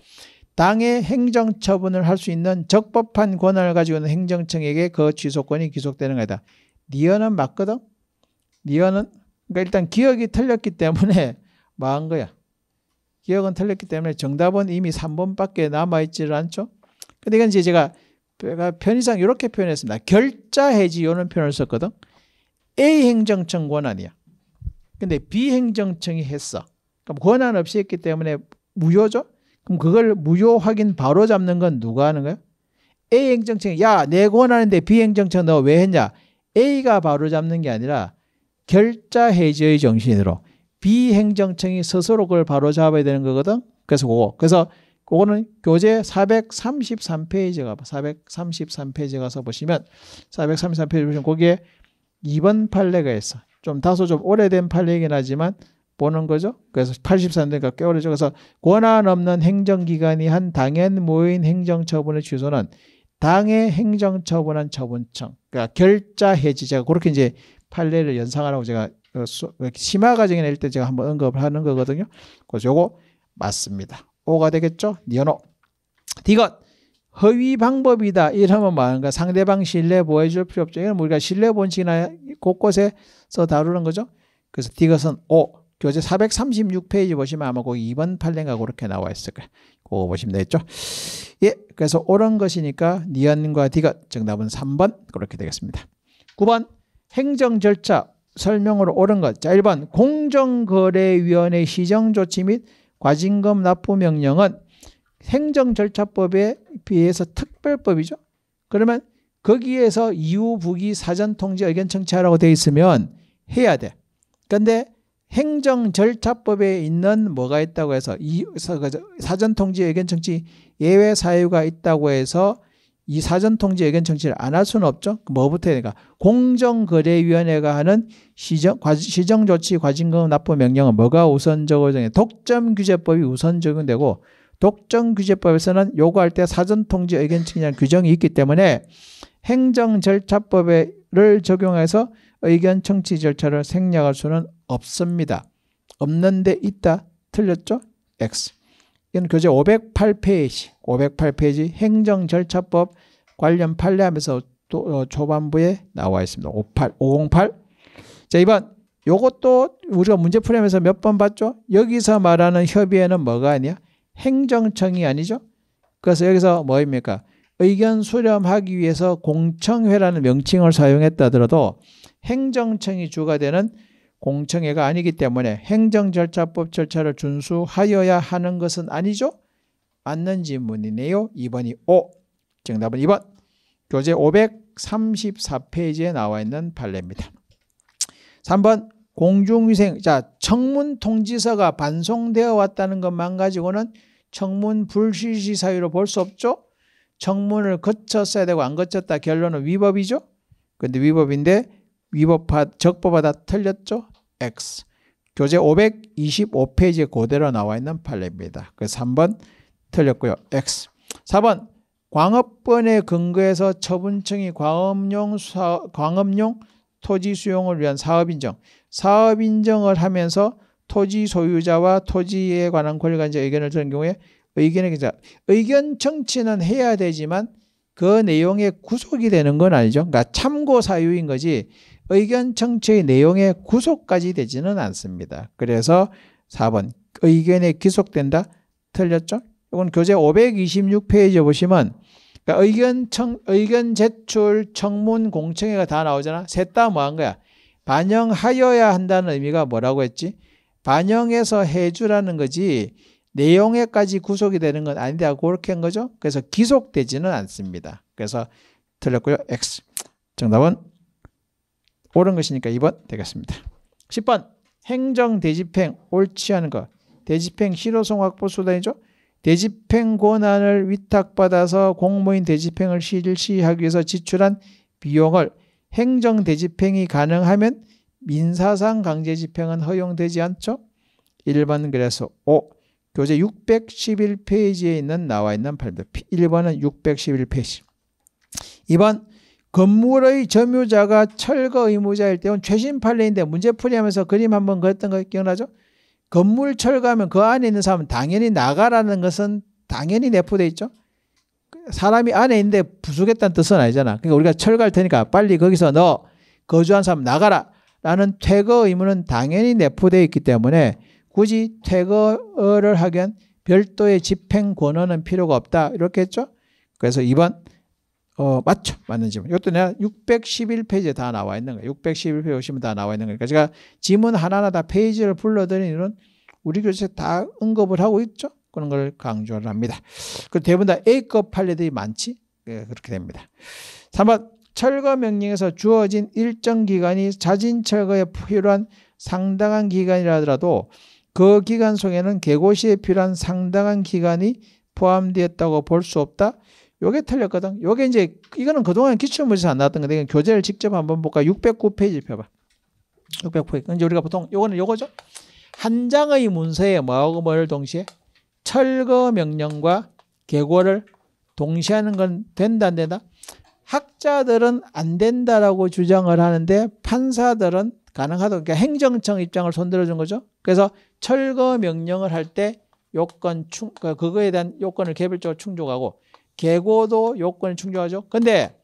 당의 행정처분을 할 수 있는 적법한 권한을 가지고 있는 행정청에게 그 취소권이 귀속되는 거다. 니어는 맞거든. 니어는 그러니까 일단 기억이 틀렸기 때문에 망한 거야. 기억은 틀렸기 때문에 정답은 이미 3번밖에 남아있질 않죠. 근데 이건 이제 제가 편의상 이렇게 표현했습니다. 결자해지 이런 표현을 썼거든. A 행정청 권한이야. 근데 B 행정청이 했어. 그럼 그러니까 권한 없이 했기 때문에 무효죠. 그럼 그걸 무효 확인 바로 잡는 건 누가 하는 거예요? A 행정청 야, 내 권하는데 B 행정청 너 왜 했냐? A가 바로 잡는 게 아니라 결자 해지의 정신으로 B 행정청이 스스로 그걸 바로 잡아야 되는 거거든. 그래서 그거. 그래서 그거는 교재 433페이지 가 433페이지 가서 보시면 433페이지 보시면 거기에 2번 판례가 있어. 좀 다소 좀 오래된 판례이긴 하지만 보는 거죠. 그래서 83대니까 꽤 오래죠. 그래서 권한 없는 행정기관이 한 당엔 모인 행정처분의 취소는 당의 행정처분한 처분청, 그러니까 결자 해지 제가 그렇게 이제 판례를 연상하라고 제가 어, 심화 과정에 낼 때 제가 한번 언급을 하는 거거든요. 그래서 요거 맞습니다. 오가 되겠죠? 연호. 디귿. 허위 방법이다. 이러면 뭐하는가? 상대방 신뢰 보여줄 필요 없죠. 이건 우리가 신뢰 본칙이나 곳곳에서 다루는 거죠. 그래서 디귿은 오. 교재 그 436페이지 보시면 아마 거기 2번 판례가 그렇게 나와 있을 거예요. 그거 보시면 되겠죠. 예, 그래서 옳은 것이니까 니언과 디귿 정답은 3번 그렇게 되겠습니다. 9번 행정 절차 설명으로 옳은 것. 자, 1번 공정거래위원회 시정조치 및 과징금 납부 명령은 행정절차법에 비해서 특별법이죠. 그러면 거기에서 이후 부기 사전 통지 의견 청취하라고 돼 있으면 해야 돼. 근데 행정 절차법에 있는 뭐가 있다고 해서 이 그 사전 통지 의견 청취 예외 사유가 있다고 해서 이 사전 통지 의견 청취를 안 할 수는 없죠. 그 뭐부터 해야 되니까 공정거래위원회가 하는 시정 시정 조치 과징금 납부 명령은 뭐가 우선적으로 정해 독점 규제법이 우선 적용되고 독점 규제법에서는 요구할 때 사전 통지 의견 청취라는 규정이 있기 때문에 행정 절차법을 적용해서 의견 청취 절차를 생략할 수는 없습니다. 없는데 있다. 틀렸죠? X. 이건 교재 508페이지, 508페이지 행정 절차법 관련 판례하면서 또 어, 초반부에 나와 있습니다. 58, 508. 자, 이번 요것도 우리가 문제 풀이하면서 몇 번 봤죠? 여기서 말하는 협의회는 뭐가 아니야? 행정청이 아니죠? 그래서 여기서 뭐입니까? 의견 수렴하기 위해서 공청회라는 명칭을 사용했다 더라도 행정청이 주가 되는 공청회가 아니기 때문에 행정 절차법 절차를 준수하여야 하는 것은 아니죠? 맞는 질문이네요. 2번이 O. 정답은 2번. 교재 534페이지에 나와 있는 판례입니다. 3번 공중위생 자 청문 통지서가 반송되어 왔다는 것만 가지고는 청문 불실시 사유로 볼 수 없죠. 청문을 거쳤어야 되고 안 거쳤다 결론은 위법이죠. 근데 위법인데 위법하 적법하다 틀렸죠? X. 교재 525페이지에 그대로 나와 있는 판례입니다. 그 3번 틀렸고요. X. 4번 광업권의 근거에서 처분청이 광업용 사, 광업용 토지 수용을 위한 사업 인정, 사업 인정을 하면서 토지 소유자와 토지에 관한 권리관계 의견을 들은 경우에 의견의 기자 의견 청취는 해야 되지만 그 내용의 구속이 되는 건 아니죠. 그러니까 참고 사유인 거지 의견 청취의 내용의 구속까지 되지는 않습니다. 그래서 4번 의견에 기속된다 틀렸죠? 이건 교재 526페이지에 보시면 그러니까 의견 청 의견 제출 청문 공청회가 다 나오잖아. 셋다뭐한 거야? 반영하여야 한다는 의미가 뭐라고 했지? 반영해서 해주라는 거지 내용에까지 구속이 되는 건 아니다 그렇게 한 거죠. 그래서 기속되지는 않습니다. 그래서 틀렸고요. X 정답은 옳은 것이니까 2번 되겠습니다. 10번 행정 대집행 옳지 않은 것 대집행 실효성 확보 수단이죠. 대집행 권한을 위탁받아서 공무인 대집행을 실시하기 위해서 지출한 비용을 행정 대집행이 가능하면 민사상 강제 집행은 허용되지 않죠. 1번 그래서 5 교재 611페이지에 있는 나와 있는 발표 1번은 611페이지 2번 건물의 점유자가 철거 의무자일 때는 최신 판례인데 문제풀이하면서 그림 한번 그랬던 거 기억나죠? 건물 철거하면 그 안에 있는 사람은 당연히 나가라는 것은 당연히 내포되어 있죠. 사람이 안에 있는데 부수겠다는 뜻은 아니잖아. 그러니까 우리가 철거할 테니까 빨리 거기서 너 거주한 사람 나가라 라는 퇴거 의무는 당연히 내포되어 있기 때문에 굳이 퇴거를 하기엔 별도의 집행 권한은 필요가 없다. 이렇게 했죠. 그래서 이번 어, 맞죠? 맞는 질문. 이것도 내가 611페이지에 다 나와 있는 거예요. 611페이지 오시면 다 나와 있는 거니까 제가 지문 하나하나 다 페이지를 불러드리는 우리 교재 다 언급을 하고 있죠. 그런 걸 강조를 합니다. 그 대부분 다 A급 판례들이 많지 예, 그렇게 됩니다. 3번 철거 명령에서 주어진 일정 기간이 자진 철거에 필요한 상당한 기간이라 하더라도 그 기간 속에는 개고시에 필요한 상당한 기간이 포함되었다고 볼 수 없다. 요게 틀렸거든. 요게 이제 이거는 그동안 기출문제에서 안 나왔던 건데 교재를 직접 한번 볼까? 609페이지 펴봐. 609페이지. 이제 우리가 보통 요거는 요거죠. 한 장의 문서에 뭐하고 뭐를 동시에 철거 명령과 개고를 동시에 하는 건 된다 안 된다? 학자들은 안 된다라고 주장을 하는데 판사들은 가능하다. 그러니까 행정청 입장을 손들어 준 거죠. 그래서 철거 명령을 할 때 요건 충 그러니까 그거에 대한 요건을 개별적으로 충족하고 개고도 요건을 충족하죠. 근데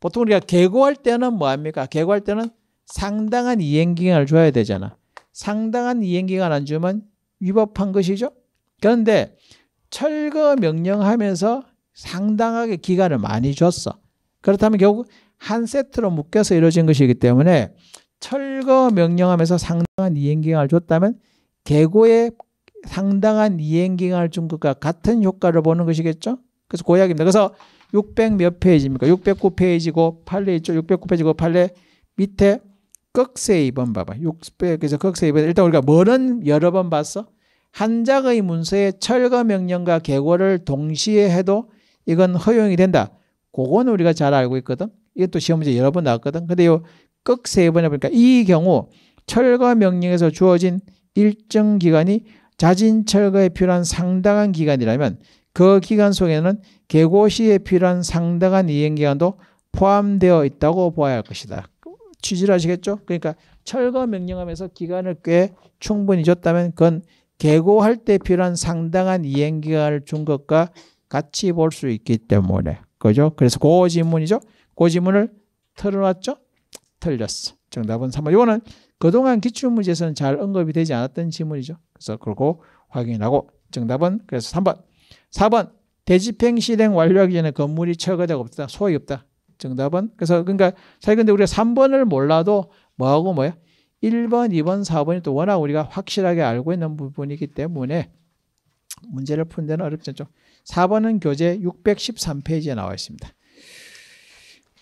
보통 우리가 개고할 때는 뭐합니까? 개고할 때는 상당한 이행기간을 줘야 되잖아. 상당한 이행기간 안 주면 위법한 것이죠. 그런데 철거 명령하면서 상당하게 기간을 많이 줬어. 그렇다면 결국 한 세트로 묶여서 이루어진 것이기 때문에 철거 명령하면서 상당한 이행기간을 줬다면 개고에 상당한 이행기간을 준 것과 같은 효과를 보는 것이겠죠. 그래서 고약입니다. 그 그래서 600 몇 페이지입니까? 609페이지고 8레 있죠? 609페이지고 8레 밑에 꺽쇠 2번 봐봐. 600에서 꺽쇠 2번. 일단 우리가 뭐는 여러 번 봤어? 한 장의 문서에 철거 명령과 계고를 동시에 해도 이건 허용이 된다. 그건 우리가 잘 알고 있거든. 이것도 시험 문제 여러 번 나왔거든. 근데 요꺽세 2번에 보니까 이 경우 철거 명령에서 주어진 일정 기간이 자진 철거에 필요한 상당한 기간이라면 그 기간 속에는 개고 시에 필요한 상당한 이행 기간도 포함되어 있다고 보아야 할 것이다. 취지를 아시겠죠? 그러니까 철거 명령하면서 기간을 꽤 충분히 줬다면 그건 개고할 때 필요한 상당한 이행 기간을 준 것과 같이 볼 수 있기 때문에 그죠? 그래서 고 지문이죠. 고 지문을 틀어놨죠? 틀렸어. 정답은 3번. 이거는 그동안 기출문제에서는 잘 언급이 되지 않았던 지문이죠. 그래서 그러고 확인하고 정답은 그래서 3번. 4번 대집행 실행 완료하기 전에 건물이 철거되고 없다. 소화이 없다. 정답은 그래서 그러니까 사실 근데 우리가 3번을 몰라도 뭐하고 뭐야? 1번, 2번, 4번이 또 워낙 우리가 확실하게 알고 있는 부분이기 때문에 문제를 푸는 데는 어렵지 않죠. 4번은 교재 613페이지에 나와 있습니다.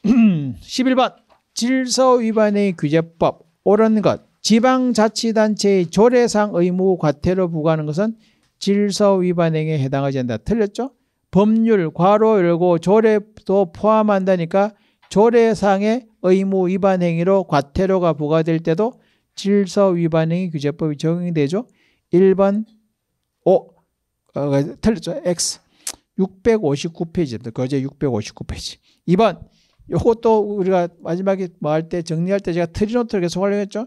11번 질서 위반의 규제법 옳은 것 지방자치단체의 조례상 의무 과태료 부과하는 것은 질서 위반 행위에 해당하지 않는다. 틀렸죠? 법률, 과로 열고 조례도 포함한다니까 조례상의 의무 위반 행위로 과태료가 부과될 때도 질서 위반 행위 규제법이 적용되죠. 1번 오 어, 그 틀렸죠. X 659페이지입니다. 거제 659페이지. 2번 요것도 우리가 마지막에 뭐할때 정리할 때 제가 트리노트를 계속 활용했죠.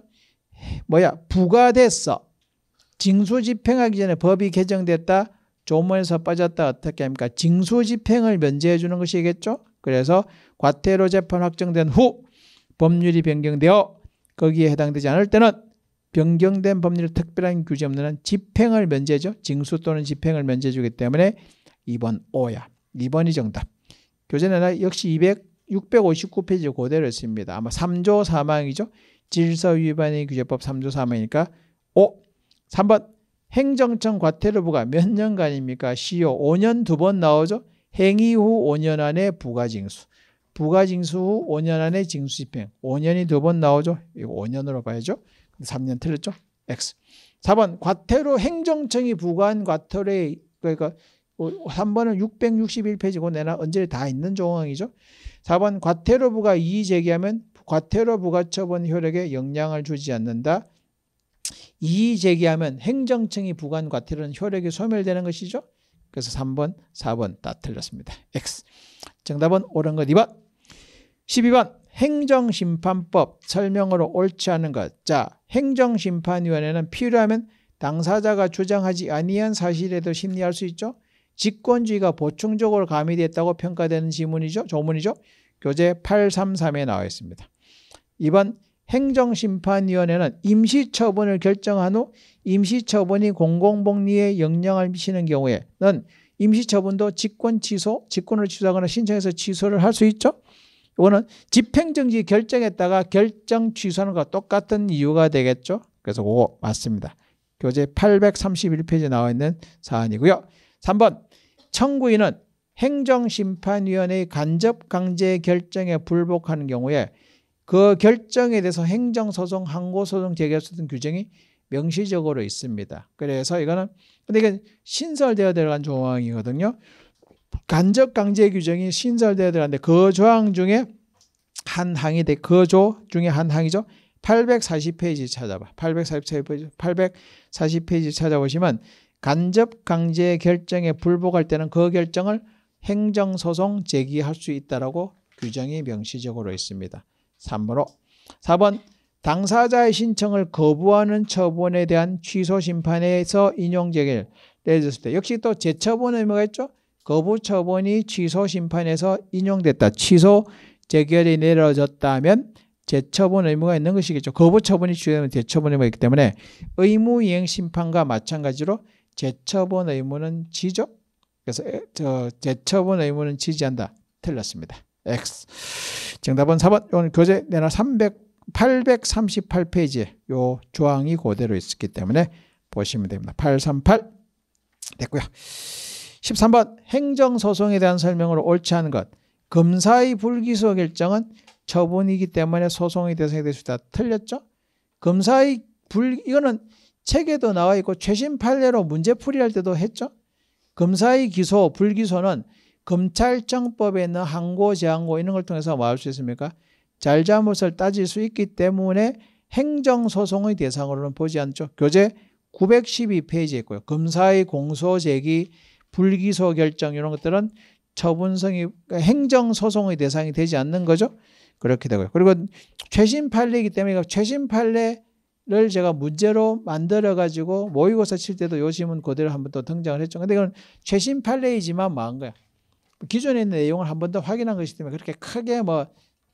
뭐야 부과됐어. 징수 집행하기 전에 법이 개정됐다. 조문에서 빠졌다. 어떻게 합니까? 징수 집행을 면제해 주는 것이겠죠? 그래서 과태료 재판 확정된 후 법률이 변경되어 거기에 해당되지 않을 때는 변경된 법률에 특별한 규제 없는 한 집행을 면제죠. 징수 또는 집행을 면제해 주기 때문에 2번 O야. 2번이 정답. 교재는 역시 200, 659페이지 그대로 있습니다. 아마 3조 4망이죠 질서위반의 규제법 3조 4망이니까 O. 3번 행정청 과태료부가 몇 년간입니까? 시효 5년 두 번 나오죠. 행위 후 5년 안에 부가징수. 부가징수 후 5년 안에 징수집행. 5년이 두 번 나오죠. 이거 5년으로 봐야죠. 3년 틀렸죠. X. 4번 과태료 행정청이 부과한 과태료의 그러니까 3번은 뭐 661페이지고 내나 언제 다 있는 조항이죠. 4번 과태료부가 이의 제기하면 과태료 부과처분 효력에 영향을 주지 않는다. 이의 제기하면 행정청이 부관 과태료는 효력이 소멸되는 것이죠. 그래서 3번, 4번 다 틀렸습니다. X. 정답은 옳은 것 2번. 12번. 행정심판법 설명으로 옳지 않은 것. 자, 행정심판위원회는 필요하면 당사자가 주장하지 아니한 사실에도 심리할 수 있죠. 직권주의가 보충적으로 가미됐다고 평가되는 지문이죠. 조문이죠. 교재 833에 나와 있습니다. 2번 행정심판위원회는 임시처분을 결정한 후 임시처분이 공공복리에 영향을 미치는 경우에는 임시처분도 직권 취소, 직권을 취소하거나 신청해서 취소를 할 수 있죠. 이거는 집행정지 결정했다가 결정 취소하는 것 똑같은 이유가 되겠죠. 그래서 그거 맞습니다. 교재 831페이지에 나와 있는 사안이고요. 3번 청구인은 행정심판위원회의 간접 강제 결정에 불복하는 경우에 그 결정에 대해서 행정소송, 항고소송 제기할 수 있는 규정이 명시적으로 있습니다. 그래서 이거는 근데 이게 신설되어 들어간 조항이거든요. 간접 강제 규정이 신설되어 들어는데그 조항 중에 한 항이 돼. 그 조 중에 한 항이죠. 840페이지 찾아봐. 840페이지 840페이지 찾아보시면 간접 강제 결정에 불복할 때는 그 결정을 행정소송 제기할 수 있다라고 규정이 명시적으로 있습니다. 3번으 4번 당사자의 신청을 거부하는 처분에 대한 취소 심판에서 인용 제기를 내줬을 때 역시 또 재처분 의무가 있죠. 거부 처분이 취소 심판에서 인용됐다. 취소 재결이 내려졌다면 재처분 의무가 있는 것이겠죠. 거부 처분이 취소되면 재처분 의무가 있기 때문에 의무 이행 심판과 마찬가지로 재처분 의무는 지죠. 그래서 저 재처분 의무는 지지한다. 틀렸습니다. X. 정답은 4번. 오늘 교재 내놔 300 838페이지에 요 조항이 그대로 있었기 때문에 보시면 됩니다. 838 됐고요. 13번 행정소송에 대한 설명으로 옳지 않은 것. 검사의 불기소 결정은 처분이기 때문에 소송의 대상이 될수 있다. 틀렸죠? 검사의 불 이거는 책에도 나와 있고 최신 판례로 문제풀이할 때도 했죠. 검사의 기소, 불기소는 검찰청법에 있는 항고, 재항고 이런 걸 통해서 뭐할수 있습니까? 잘잘못을 따질 수 있기 때문에 행정소송의 대상으로는 보지 않죠. 교재 912페이지에 있고요. 검사의 공소 제기, 불기소 결정 이런 것들은 처분성이 그러니까 행정소송의 대상이 되지 않는 거죠. 그렇게 되고요. 그리고 최신 판례이기 때문에 최신 판례를 제가 문제로 만들어 가지고 모의고사 칠 때도 요즘은 그대로 한번 또 등장을 했죠. 근데 이건 최신 판례이지만 망한 거야. 기존에 있는 내용을 한 번 더 확인한 것이기 때문에 그렇게 크게 뭐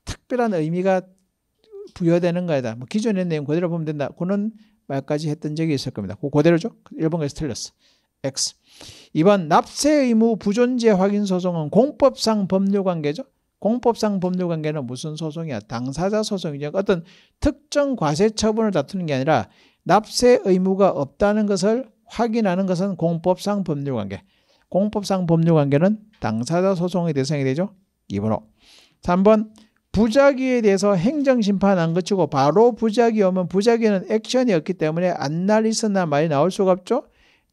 특별한 의미가 부여되는 거다. 뭐 기존에 있는 내용 그대로 보면 된다. 그는 말까지 했던 적이 있을 겁니다. 그 그대로죠 1번에서 틀렸어. X. 2번 납세 의무 부존재 확인 소송은 공법상 법률 관계죠. 공법상 법률 관계는 무슨 소송이야? 당사자 소송이죠. 어떤 특정 과세 처분을 다투는 게 아니라 납세 의무가 없다는 것을 확인하는 것은 공법상 법률 관계. 공법상 법률 관계는 당사자 소송의 대상이 되죠. 2번로 3번 부작위에 대해서 행정심판 안 거치고 바로 부작위 오면 부작위는 액션이 없기 때문에 안 날리스나 말이 나올 수가 없죠.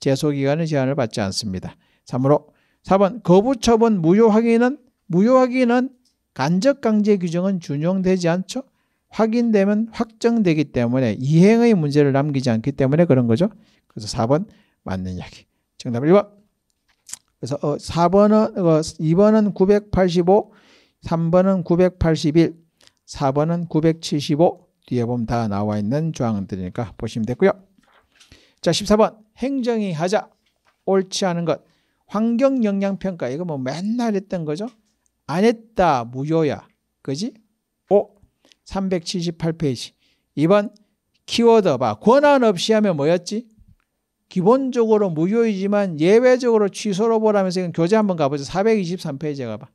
재소기간의 제한을 받지 않습니다. 3으로 4번 거부처분 무효확인은 무효확인은 간접강제 규정은 준용되지 않죠. 확인되면 확정되기 때문에 이행의 문제를 남기지 않기 때문에 그런 거죠. 그래서 4번 맞는 이야기. 정답 1번. 그래서 어, 4번은 어, 2번은 985, 3번은 981, 4번은 975 뒤에 보면 다 나와 있는 조항들이니까 보시면 되고요. 자, 14번 행정이 하자 옳지 않은 것 환경 영향 평가 이거 뭐 맨날 했던 거죠. 안 했다 무효야. 그지? 5 378페이지. 2번 키워드 봐. 권한 없이 하면 뭐였지? 기본적으로 무효이지만 예외적으로 취소로 보라면서 이건 교재 한번 가보죠. 423페이지 에 가봐.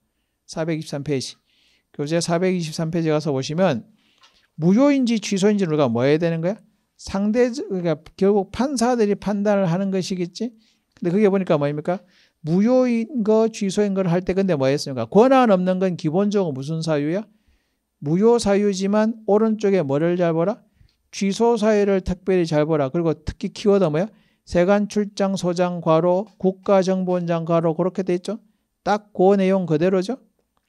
423페이지. 교재 423페이지 에 가서 보시면 무효인지 취소인지 우리가 뭐 해야 되는 거야? 상대, 적 그러니까 결국 판사들이 판단을 하는 것이겠지? 근데 그게 보니까 뭐입니까? 무효인 거, 취소인 걸 할 때 근데 뭐 했습니까? 권한 없는 건 기본적으로 무슨 사유야? 무효 사유지만 오른쪽에 뭐를 잘 보라? 취소 사유를 특별히 잘 보라. 그리고 특히 키워드 뭐야? 세관 출장 소장 과로 국가정보원장 과로 그렇게 돼 있죠. 딱 그 내용 그대로죠.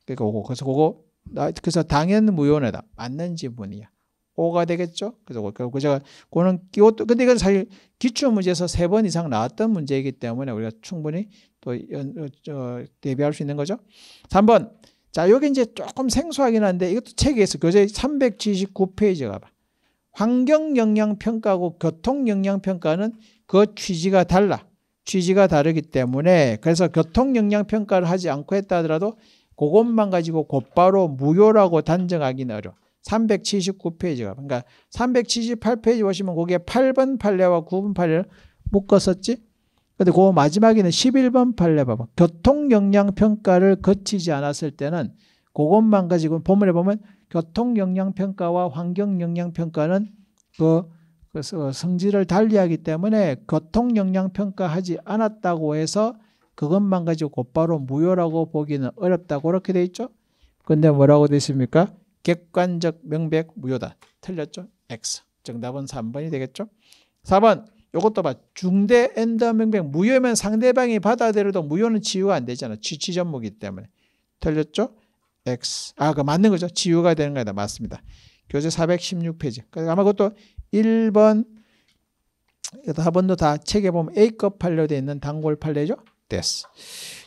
그러니까 그거 그래서 그거 그래서 당연 무효네다 맞는 지문이야. 오가 되겠죠. 그래서 그, 그 제가 그거는 이것도 근데 이건 사실 기출 문제에서 세 번 이상 나왔던 문제이기 때문에 우리가 충분히 또 연, 어, 대비할 수 있는 거죠. 3번. 자, 여기 이제 조금 생소하긴 한데 이것도 책에 서 교재 379페이지 가봐. 환경 영향 평가고 교통 영향 평가는 그 취지가 달라. 취지가 다르기 때문에 그래서 교통 역량 평가를 하지 않고 했다 하더라도 그것만 가지고 곧바로 무효라고 단정하기는 어려워. 379페이지가. 그러니까 378페이지 보시면 거기에 8번 판례와 9번 판례를 묶었었지? 근데 그 마지막에는 11번 판례 봐봐. 교통 영향 평가를 거치지 않았을 때는 그것만 가지고 본문에 보면 교통 영향 평가와 환경 영향 평가는 그 그래서 성질을 달리하기 때문에 교통 영향 평가하지 않았다고 해서 그것만 가지고 곧바로 무효라고 보기는 어렵다고 그렇게 돼 있죠. 근데 뭐라고 돼 있습니까? 객관적 명백 무효다. 틀렸죠? X. 정답은 3번이 되겠죠? 4번. 요것도 봐. 중대 엔더 명백 무효면 상대방이 받아들여도 무효는 치유가 안 되잖아. 취치 전무기 때문에. 틀렸죠? X. 아, 그 맞는 거죠? 치유가 되는 거다. 맞습니다. 교재 416페이지. 그러니까 아마 그것도 1번, 4번도 다 책에 보면 A급 판료되어 있는 단골 판례죠. 됐어.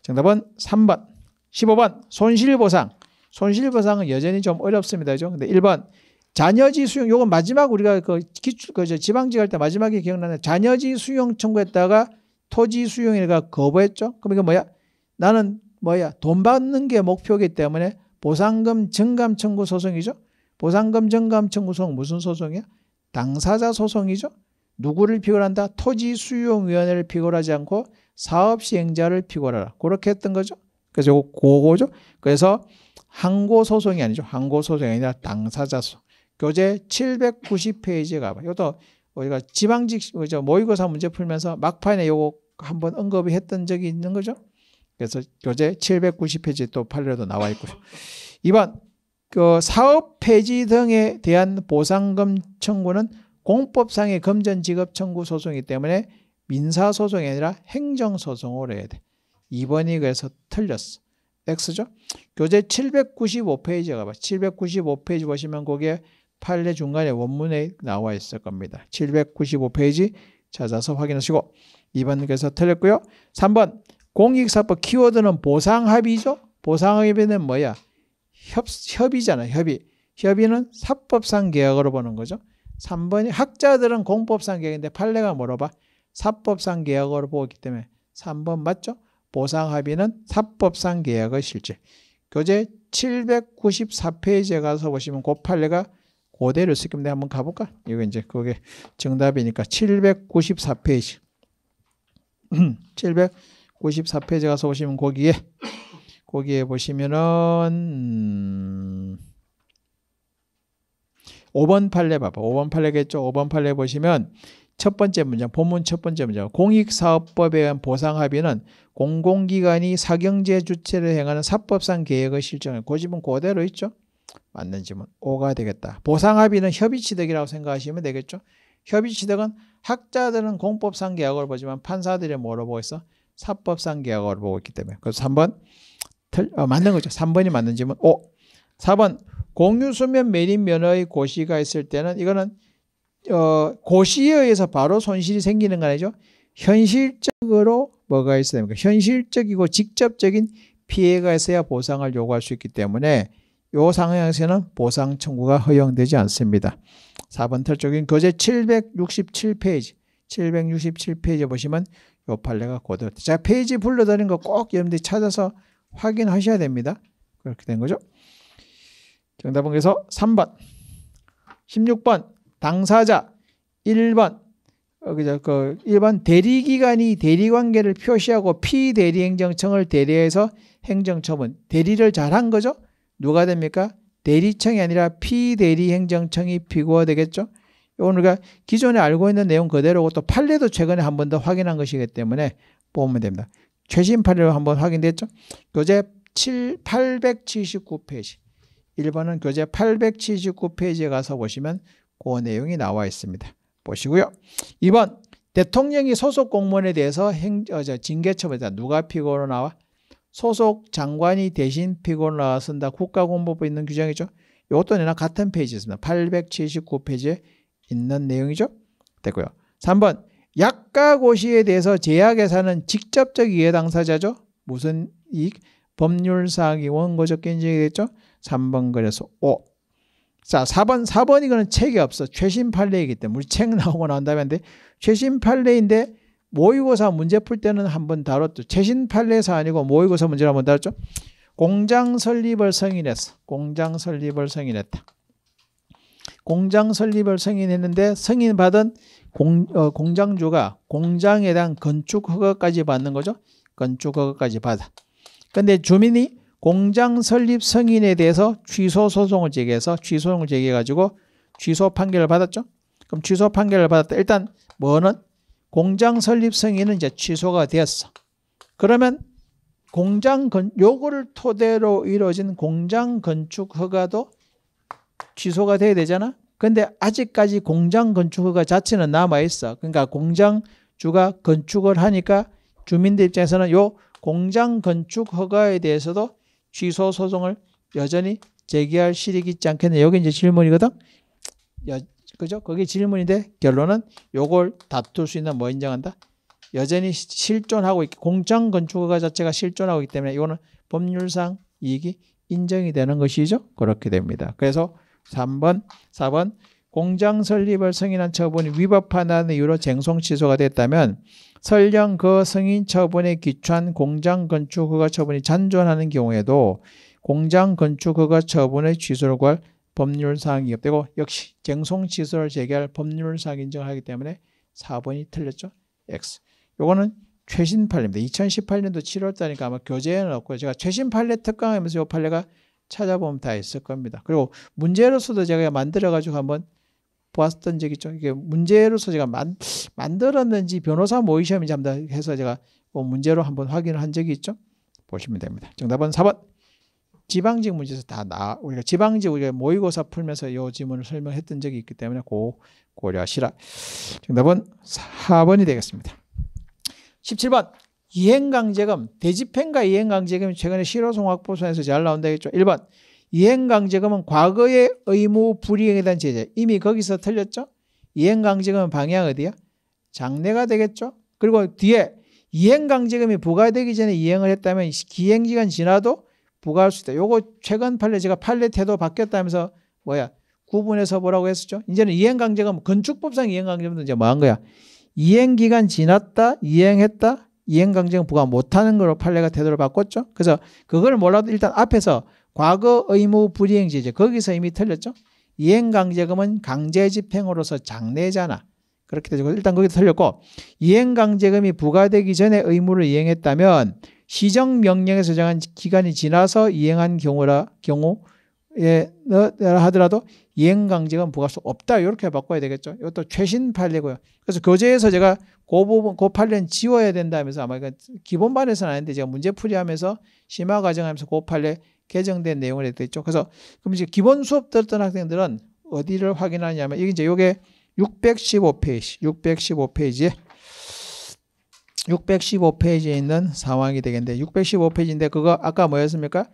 정답은 3번. 15번 손실보상. 손실보상은 여전히 좀 어렵습니다. 그죠? 근데 1번 잔여지 수용 요건 마지막 우리가 그, 기출, 그 지방직 할때 마지막에 기억나는 잔여지 수용 청구했다가 토지 수용인가 거부했죠. 그럼 이거 뭐야? 나는 뭐야? 돈 받는 게 목표이기 때문에 보상금 증감 청구 소송이죠. 보상금 정감 청구소송 무슨 소송이야? 당사자 소송이죠. 누구를 피고한다? 토지 수용위원회를 피고하지 않고 사업 시행자를 피고하라. 그렇게 했던 거죠. 그래서 요고죠 그래서 항고 소송이 아니죠. 항고 소송이 아니라 당사자 소송. 교재 790페이지에 가봐. 이것도 우리가 지방직 모의고사 문제 풀면서 막판에 요거 한번 언급이 했던 적이 있는 거죠. 그래서 교재 790페이지 또 팔려도 나와 있고요. 2번 그 사업 폐지 등에 대한 보상금 청구는 공법상의 금전 지급 청구 소송이기 때문에 민사 소송이 아니라 행정 소송으로 해야 돼. 2번이 그래서 틀렸어. X죠? 교재 795페이지가 에 봐. 795페이지 보시면 거기에 판례 중간에 원문에 나와 있을 겁니다. 795페이지 찾아서 확인하시고 2번 그래서 틀렸고요. 3번 공익사법 키워드는 보상합의죠? 보상합의는 뭐야? 협, 협의잖아요. 협의. 협의는 사법상 계약으로 보는 거죠. 3번이 학자들은 공법상 계약인데 판례가 물어봐. 사법상 계약으로 보기 때문에 3번 맞죠? 보상합의는 사법상 계약의 실제 교재 794페이지에 가서 보시면 그 판례가 고대로 쓰겠는데 한번 가볼까? 이거 이제 그게 정답이니까 794페이지. 794페이지 가서 보시면 거기에 거기에 보시면은 5번 음, 판례 봐봐. 5번 판례겠죠. 5번 판례 보시면 첫 번째 문장, 본문 첫 번째 문장. 공익사업법에 의한 보상합의는 공공기관이 사경제 주체를 행하는 사법상 계획의 실정을 고집은 그 그대로 있죠. 맞는 지문 5가 되겠다. 보상합의는 협의취득이라고 생각하시면 되겠죠. 협의취득은 학자들은 공법상 계약을 보지만 판사들이 뭐로 보고 있어? 사법상 계약을 보고 있기 때문에. 그래서 3번 틀, 어, 맞는 거죠. 3번이 맞는 질문. 5. 4번 공유수면 매립면의 허 고시가 있을 때는 이거는 어, 고시에 의해서 바로 손실이 생기는 거 아니죠. 현실적으로 뭐가 있어야 됩니까? 현실적이고 직접적인 피해가 있어야 보상을 요구할 수 있기 때문에 요 상황에서는 보상 청구가 허용되지 않습니다. 4번 탈적인 교재 767페이지 7 6 7페이지 보시면 요 판례가 고들. 자 페이지 불러다니거꼭 여러분들이 찾아서 확인하셔야 됩니다. 그렇게 된 거죠. 정답은 그래서 3번. 16번 당사자 1번 어, 그죠 그 1번 대리기관이 대리관계를 표시하고 피대리행정청을 대리해서 행정처분 대리를 잘한 거죠 누가 됩니까 대리청이 아니라 피대리행정청이 피고가 되겠죠 이건 우리가 기존에 알고 있는 내용 그대로고 또 판례도 최근에 한 번 더 확인한 것이기 때문에 뽑면 됩니다 최신 판례로 한번 확인됐죠. 교재 7, 879페이지. 1번은 교재 879페이지에 가서 보시면 그 내용이 나와 있습니다. 보시고요. 2번 대통령이 소속 공무원에 대해서 행, 어, 저, 징계처분이다 누가 피고로 나와? 소속 장관이 대신 피고로 나와 쓴다. 국가공보부 있는 규정이죠. 이것도 내나 같은 페이지 있습니다. 879페이지에 있는 내용이죠. 됐고요. 3번 약가 고시에 대해서 제약회 사는 직접적 이해 당사자죠. 무슨 이익? 법률사항이 원고적 견적이 됐죠. 3번 그래서 5. 자, 4번, 4번 이거는 책이 없어. 최신 판례이기 때문에. 우리 책 나오고 난 다음에 최신 판례인데 모의고사 문제 풀 때는 한번 다뤘죠. 최신 판례사 아니고 모의고사 문제를 한번 다뤘죠. 공장 설립을 승인했어. 공장 설립을 승인했다. 공장 설립을 승인했는데 승인받은 공, 어, 공장주가 공장에 대한 건축 허가까지 받는 거죠. 건축 허가까지 받아. 근데 주민이 공장 설립 승인에 대해서 취소 소송을 제기해서 취소용을 제기해 가지고 취소 판결을 받았죠. 그럼 취소 판결을 받았다. 일단 뭐는 공장 설립 승인은 이제 취소가 되었어. 그러면 공장 건 요거를 토대로 이루어진 공장 건축 허가도 취소가 돼야 되잖아. 근데 아직까지 공장 건축허가 자체는 남아 있어. 그러니까 공장주가 건축을 하니까 주민들 입장에서는 요 공장 건축허가에 대해서도 취소 소송을 여전히 제기할 실익이 있지 않겠냐 여기 이제 질문이거든. 여, 그죠? 거기 질문인데 결론은 요걸 다툴 수 있는 뭐 인정한다? 여전히 실존하고 있기 공장 건축허가 자체가 실존하고 있기 때문에 이거는 법률상 이익이 인정이 되는 것이죠. 그렇게 됩니다. 그래서 3번, 4번 공장 설립을 승인한 처분이 위법하다는 이유로 쟁송 취소가 됐다면 설령 그 승인 처분에 기초한 공장 건축 허가 처분이 잔존하는 경우에도 공장 건축 허가 처분의 취소를 구할 법률사항이 없되고 역시 쟁송 취소를 제기할 법률사항 인정하기 때문에 4번이 틀렸죠. X. 요거는 최신 판례입니다. 2018년도 7월 달이니까 아마 교재에는 없고 요 제가 최신 판례 특강하면서 요 판례가 찾아보면 다 있을 겁니다. 그리고 문제로서도 제가 만들어가지고 한번 보았던 적이 좀 이게 문제로서 제가 만, 만들었는지 변호사 모의 시험인지 한번 해서 제가 뭐 문제로 한번 확인을 한 적이 있죠. 보시면 됩니다. 정답은 4번. 지방직 문제에서 다 나, 우리가 지방직 우리가 모의고사 풀면서 요 지문을 설명했던 적이 있기 때문에 고, 고려하시라. 정답은 4번이 되겠습니다. 17번. 이행강제금, 대집행과 이행강제금이 최근에 실효송학보선에서 잘 나온다 했죠. 1번 이행강제금은 과거의 의무 불이행에 대한 제재. 이미 거기서 틀렸죠. 이행강제금은 방향 어디야? 장래가 되겠죠. 그리고 뒤에 이행강제금이 부과되기 전에 이행을 했다면 기행기간 지나도 부과할 수 있다. 요거 최근 판례 제가 판례 태도 바뀌었다면서 뭐야 구분해서 보라고 했었죠. 이제는 이행강제금 건축법상 이행강제금도 이제 뭐한 거야? 이행기간 지났다, 이행했다, 이행강제형 부과 못하는 걸로 판례가 되도를 바꿨죠. 그래서 그걸 몰라도 일단 앞에서 과거 의무 불이행지제 거기서 이미 틀렸죠. 이행강제금은 강제집행으로서 장례잖아. 그렇게 되죠. 일단 거기서 틀렸고 이행강제금이 부과되기 전에 의무를 이행했다면 시정명령에 서정한 기간이 지나서 이행한 경우라 경우에 하더라도 이행강제가 부과할 수 없다. 이렇게 바꿔야 되겠죠. 이것도 최신 판례고요. 그래서 교재에서 제가 그 부분, 그 판례는 지워야 된다면서 아마 기본반에서는 아닌데 제가 문제풀이하면서 심화 과정하면서 그 판례 개정된 내용을 했겠죠. 그래서 그럼 이제 기본 수업 들었던 학생들은 어디를 확인하냐면 이게 이제 요게 615페이지, 615페이지에 615페이지에 있는 상황이 되겠는데 615페이지인데 그거 아까 뭐였습니까?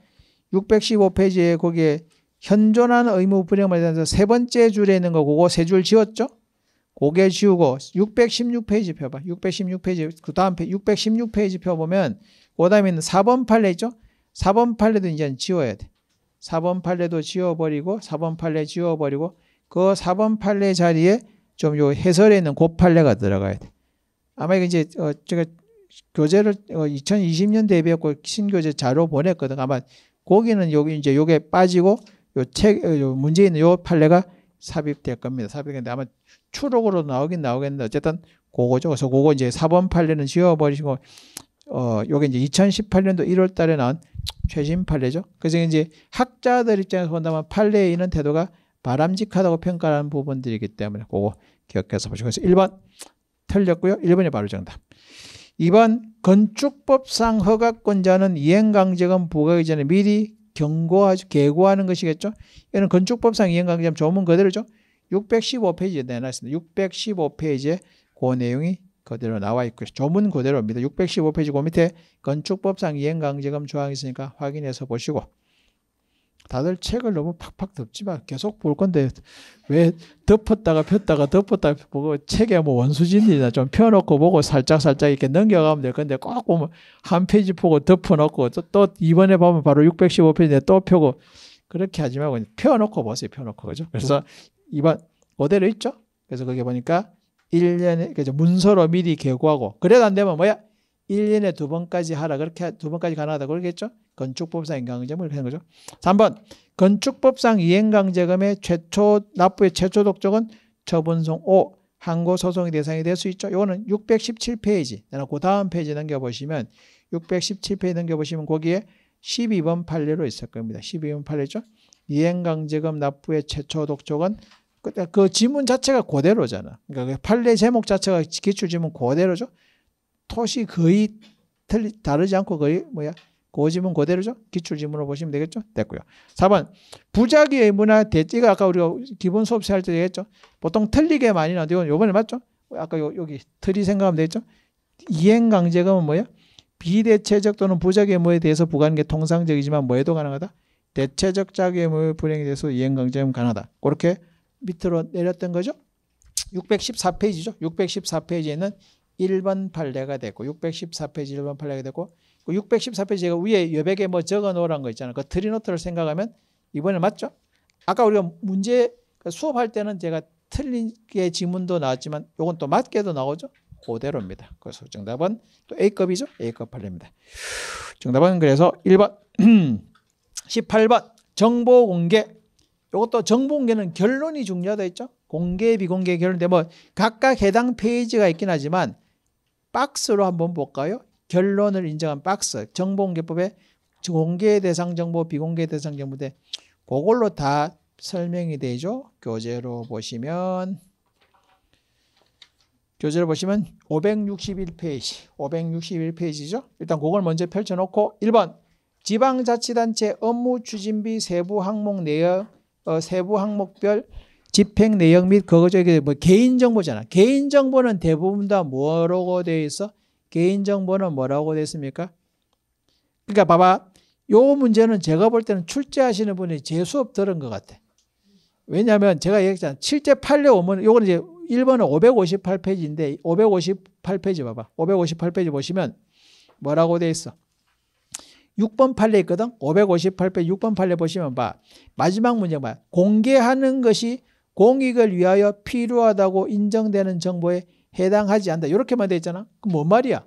615페이지에 거기에 현존하는 의무 부령 말해서 세 번째 줄에 있는 거 그거 세 줄 지웠죠? 고개 지우고 616페이지 펴봐. 616페이지 그 다음 616페이지 펴보면 그 다음에 있는 4번 판례 있죠? 4번 판례도 이제 지워야 돼. 4번 판례도 지워버리고 4번 판례 지워버리고 그 4번 판례 자리에 좀 요 해설에 있는 고판례가 들어가야 돼. 아마 이거 이제 어 제가 교재를 어 2020년 대비했고 신교재 자료 보냈거든. 아마 거기는 여기 이제 요게 빠지고 요 책, 어, 요 문제 있는 요 판례가 삽입될 겁니다. 삽입되는데 아마 추록으로 나오긴 나오겠는데 어쨌든 그거죠. 그래서 그거 이제 4번 판례는 지워버리시고 어, 요게 이제 2018년도 1월 달에 나온 최신 판례죠. 그래서 이제 학자들 입장에서 본다면 판례에 있는 태도가 바람직하다고 평가하는 부분들이기 때문에 그거 기억해서 보시고 그래서 1번 틀렸고요. 1번이 바로 정답. 2번 건축법상 허가권자는 이행강제금 부과기 전에 미리 경고하죠. 개고하는 것이겠죠. 이거는 건축법상 이행관계점 조문 그대로죠. 615페이지에 내놨습니다. 615페이지에 그 내용이 그대로 나와 있고 조문 그대로입니다. 615페이지 그 밑에 건축법상 이행강제금 조항이 있으니까 확인해서 보시고 다들 책을 너무 팍팍 덮지 만 계속 볼 건데 왜 덮었다가 폈다가 덮었다가 보고 책에 뭐 원수진이나 좀 펴놓고 보고 살짝 살짝 이렇게 넘겨가면 될 건데 꼭 보면 한 페이지 보고 덮어놓고 또, 또 이번에 보면 바로 615페이지에 또 펴고 그렇게 하지 말고 펴놓고 보세요. 펴놓고 그죠? 그래서 이번 그대로 있죠? 그래서 거기 보니까 1년에 그죠? 문서로 미리 개고하고 그래도 안 되면 뭐야? 1년에 두 번까지 하라 그렇게 두 번까지 가능하다 고 그러겠죠? 건축법상 인강제뭐 이렇게 되는 거죠. 3번 건축법상 이행강제금의 최초 납부의 최초 독촉은 처분송 5 항고 소송의 대상이 될 수 있죠. 이거는 617페이지. 그 다음 페이지 넘겨보시면 617페이지 넘겨보시면 거기에 12번 판례로 있을 겁니다. 12번 판례죠. 이행강제금 납부의 최초 독촉은 그, 그 지문 자체가 그대로잖아. 그러니까 그 판례 제목 자체가 기출 지문 그대로죠. 토시 거의 틀리, 다르지 않고 거의 뭐야 고지문 그대로죠. 기출지문으로 보시면 되겠죠. 됐고요. 4번 부작위의 문화 대지가 아까 우리가 기본 수업시 할때 얘기했죠. 보통 틀리게 많이 나오는데 요번에 맞죠? 아까 요, 여기 틀이 생각하면 되겠죠. 이행강제금은 뭐예요 비대체적 또는 부작위의 뭐에 대해서 부과하는 게 통상적이지만 뭐에도 가능하다? 대체적 자기의 뭐 불행에 대해서 이행강제금 가능하다. 그렇게 밑으로 내렸던 거죠. 614페이지죠. 614페이지에는 1번 판례가 됐고 614페이지 1번 판례가 됐고 그 614페이지 제가 위에 여백에 뭐 적어 놓으란 거 있잖아요. 그 트리노트를 생각하면 이번에 맞죠? 아까 우리가 문제 그 수업할 때는 제가 틀린게 지문도 나왔지만 이건또 맞게도 나오죠. 그대로입니다. 그래서 정답은 또 A급이죠. A급 판례입니다. 정답은 그래서 1번 18번 정보 공개 이것도 정보 공개는 결론이 중요하다 했죠. 공개 비공개 결론인데 뭐 각각 해당 페이지가 있긴 하지만 박스로 한번 볼까요? 결론을 인정한 박스 정보공개법에 공개 대상 정보 비공개 대상 정보 대 그걸로 다 설명이 되죠. 교재로 보시면 교재로 보시면 561페이지, 561페이지죠. 일단 그걸 먼저 펼쳐놓고 1번 지방자치단체 업무 추진비 세부 항목 내역, 어, 세부 항목별 집행 내역 및 그거 저기 뭐 개인 정보잖아. 개인 정보는 대부분 다 뭐라고 되어 있어? 개인정보는 뭐라고 됐습니까? 그러니까 봐봐. 요 문제는 제가 볼 때는 출제하시는 분이 제 수업 들은 것 같아. 왜냐하면 제가 얘기했잖아. 7제 8례 오면 요거는 이제 1번은 558페이지인데 558페이지 봐봐. 558페이지 보시면 뭐라고 돼 있어? 6번 8례 있거든. 558페이지 6번 8례 보시면 봐. 마지막 문제 봐. 공개하는 것이 공익을 위하여 필요하다고 인정되는 정보의 해당하지 않다. 이렇게만 되어 있잖아. 그럼 뭔 말이야?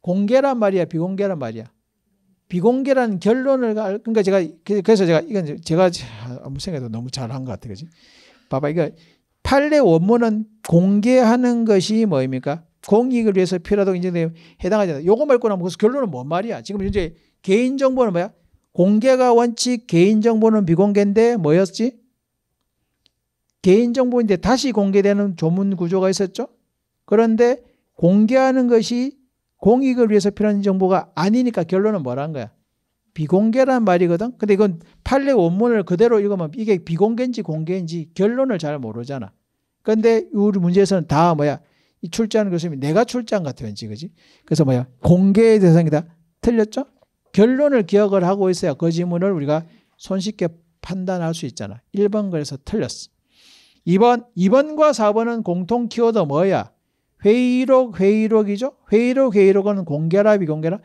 공개란 말이야, 비공개란 말이야. 비공개란 결론을 알, 그러니까 제가 그, 그래서 제가 이건 제가 아무 생각해도 너무 잘한 것 같아, 그지? 봐봐, 이거 판례 원문은 공개하는 것이 뭐입니까? 공익을 위해서 필요하다고 인정되면 해당하지 않다. 요거 말고 나면 그래서 결론은 뭔 말이야? 지금 현재 개인정보는 뭐야? 공개가 원칙, 개인정보는 비공개인데 뭐였지? 개인정보인데 다시 공개되는 조문 구조가 있었죠. 그런데 공개하는 것이 공익을 위해서 필요한 정보가 아니니까 결론은 뭐라는 거야? 비공개란 말이거든. 근데 이건 판례 원문을 그대로 읽으면 이게 비공개인지 공개인지 결론을 잘 모르잖아. 근데 우리 문제에서는 다 뭐야? 이 출제하는 교수님이 내가 출제한 같아 왠지 그지? 그래서 뭐야? 공개의 대상이다. 틀렸죠? 결론을 기억을 하고 있어야 그 지문을 우리가 손쉽게 판단할 수 있잖아. 1번 그래서 틀렸어. 2번, 2번과 4번은 공통 키워드 뭐야? 회의록, 회의록이죠? 회의록, 회의록은 공개라, 비공개라?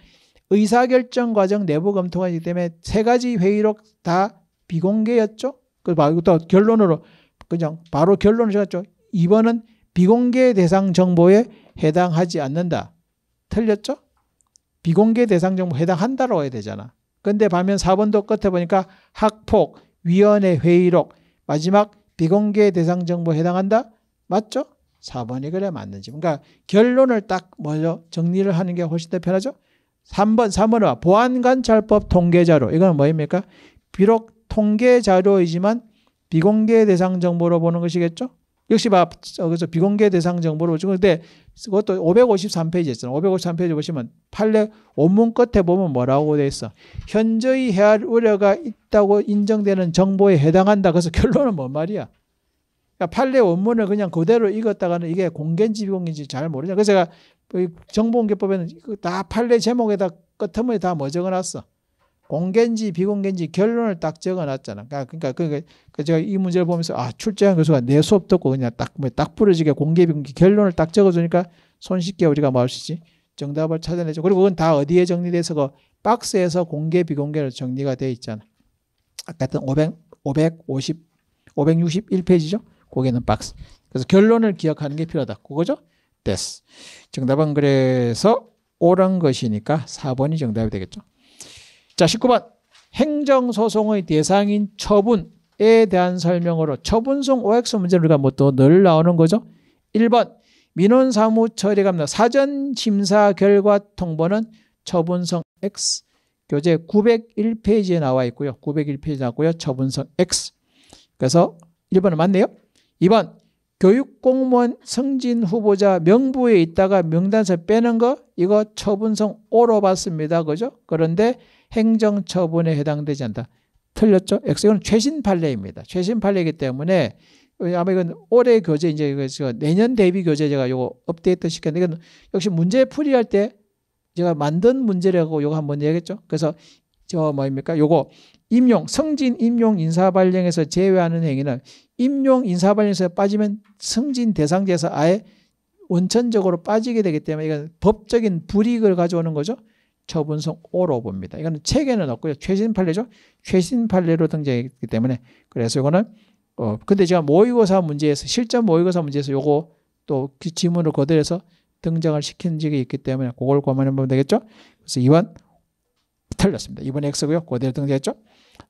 의사결정 과정 내부 검토가 있기 때문에 세 가지 회의록 다 비공개였죠? 그, 또 결론으로, 그냥 바로 결론을 적었죠. 2번은 비공개 대상 정보에 해당하지 않는다. 틀렸죠? 비공개 대상 정보 해당한다라고 해야 되잖아. 근데 반면 4번도 끝에 보니까 학폭, 위원회 회의록, 마지막 비공개 대상 정보에 해당한다? 맞죠? 4번이 그래 맞는지. 그러니까 결론을 딱 먼저 정리를 하는 게 훨씬 더 편하죠? 3번, 3번은 보안관찰법 통계자료. 이건 뭐입니까? 비록 통계자료이지만 비공개 대상 정보로 보는 것이겠죠? 역시 막 그래서 비공개 대상 정보를 주시고 근데 그것도 553페이지 있잖아. 553페이지 보시면 판례 원문 끝에 보면 뭐라고 돼 있어? 현저히 해할 우려가 있다고 인정되는 정보에 해당한다. 그래서 결론은 뭔 말이야? 그러니까 판례 원문을 그냥 그대로 읽었다가는 이게 공개인지 비공개인지 잘 모르냐. 그래서 제가 정보공개법에는 다 판례 제목에다 끝머리 다뭐 적어놨어. 공개인지 비공개인지 결론을 딱 적어놨잖아. 그러니까 그러니까, 그러니까, 그러니까, 제가 이 문제를 보면서 아 출제한 교수가 내 수업 듣고 그냥 딱 뭐딱 부러지게 공개 비공개 결론을 딱 적어주니까 손쉽게 우리가 무엇이지 뭐 정답을 찾아내죠. 그리고 그건 다 어디에 정리돼서 그 박스에서 공개 비공개로 정리가 돼 있잖아. 아까 했던 500, 550, 561 페이지죠. 거기는 박스. 그래서 결론을 기억하는 게 필요하다. 그거죠? 됐어. 정답은 그래서 옳은 것이니까 4번이 정답이 되겠죠. 자, 19번. 행정소송의 대상인 처분에 대한 설명으로 처분성 OX 문제는 우리가 뭐 또 늘 나오는 거죠. 1번. 민원사무 처리감사 사전 심사 결과 통보는 처분성 X 교재 901페이지에 나와 있고요. 901페이지 나왔고요. 처분성 X. 그래서 1번은 맞네요. 2번 교육공무원 승진 후보자 명부에 있다가 명단에서 빼는 거 이거 처분성 O로 봤습니다. 그죠? 그런데 행정처분에 해당되지 않다. 틀렸죠? X. 이건 최신 판례입니다. 최신 판례이기 때문에 아마 이건 올해 교재 이제 이거 그 내년 대비 교재 제가 요거 업데이트 시켰는데 이건 역시 문제 풀이할 때 제가 만든 문제라고 요거 한번 얘기했죠. 그래서 저 뭐입니까? 요거 임용 성진 임용 인사 발령에서 제외하는 행위는 임용 인사 발령에서 빠지면 성진 대상자에서 아예 원천적으로 빠지게 되기 때문에 이건 법적인 불이익을 가져오는 거죠. 처분성 오로 봅니다. 이거는 책에는 없고요. 최신 판례죠. 최신 판례로 등장했기 때문에 그래서 이거는 어 근데 제가 모의고사 문제에서 실전 모의고사 문제에서 요거 또그 지문을 거들해서 등장을 시킨 적이 있기 때문에 그걸 고만해 보면 되겠죠. 그래서 2번 틀렸습니다. 2번 X고요. 그대로 등장했죠.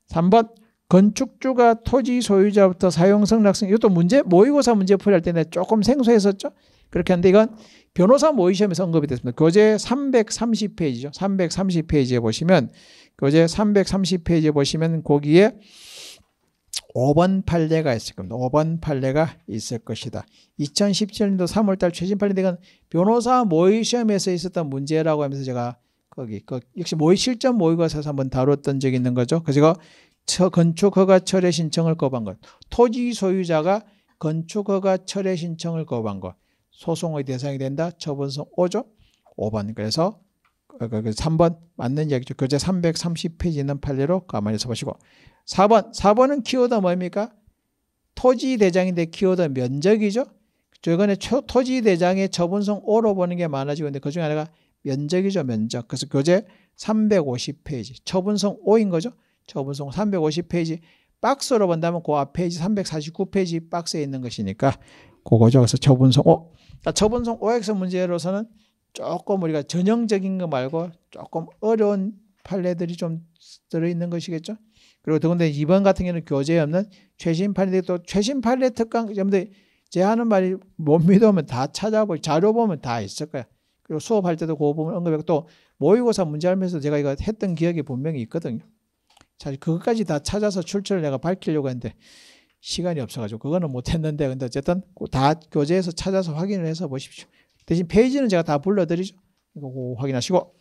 3번 건축주가 토지 소유자부터 사용 성낙성 이것도 문제 모의고사 문제 풀이할 때 조금 생소했었죠. 그렇게 하는데 이건 변호사 모의시험에서 언급이 됐습니다. 교재 330페이지죠. 330페이지에 보시면 교재 330페이지에 보시면 거기에 5번 판례가 있을 겁니다. 5번 판례가 있을 것이다. 2017년도 3월달 최신 판례인데 이건 변호사 모의시험에서 있었던 문제라고 하면서 제가 거기 그 역시 모의 실전 모의고에서 한번 다뤘던 적이 있는 거죠. 그래서 처, 건축 허가 철회 신청을 거부한 것, 토지 소유자가 건축 허가 철회 신청을 거부한 것, 소송의 대상이 된다. 처분성 5조 5번. 그래서 3번 그, 그, 그 맞는 이기죠 교재 330페이지 있는 판례로 가만히 써보시고 4번. 4번은 키워드 뭡니까? 토지 대장인데 키워드 면적이죠. 최근에 토지 대장의 처분성 5로 보는 게 많아지고 있는데 그중에 하나가 면적이죠. 면적. 그래서 교재 350페이지. 처분성 5인 거죠. 처분성 350페이지. 박스로 본다면 그 앞 페이지 349페이지 박스에 있는 것이니까 그거죠. 그래서 처분성 오. 그러니까 처분성 OX 문제로서는 조금 우리가 전형적인 거 말고 조금 어려운 판례들이 좀 들어있는 것이겠죠. 그리고 더군다나 이번 같은 경우는 교재에 없는 최신 판례 또 최신 판례 특강 여러분들 제 하는 말이 못 믿으면 다찾아보 자료 보면 다 있을 거야. 그리고 수업할 때도 그 부분 언급했고 또 모의고사 문제 알면서 제가 이거 했던 기억이 분명히 있거든요. 사실 그것까지 다 찾아서 출처를 내가 밝히려고 했는데 시간이 없어가지고 그거는 못했는데 근데 어쨌든 다 교재에서 찾아서 확인을 해서 보십시오. 대신 페이지는 제가 다 불러드리죠. 이거 확인하시고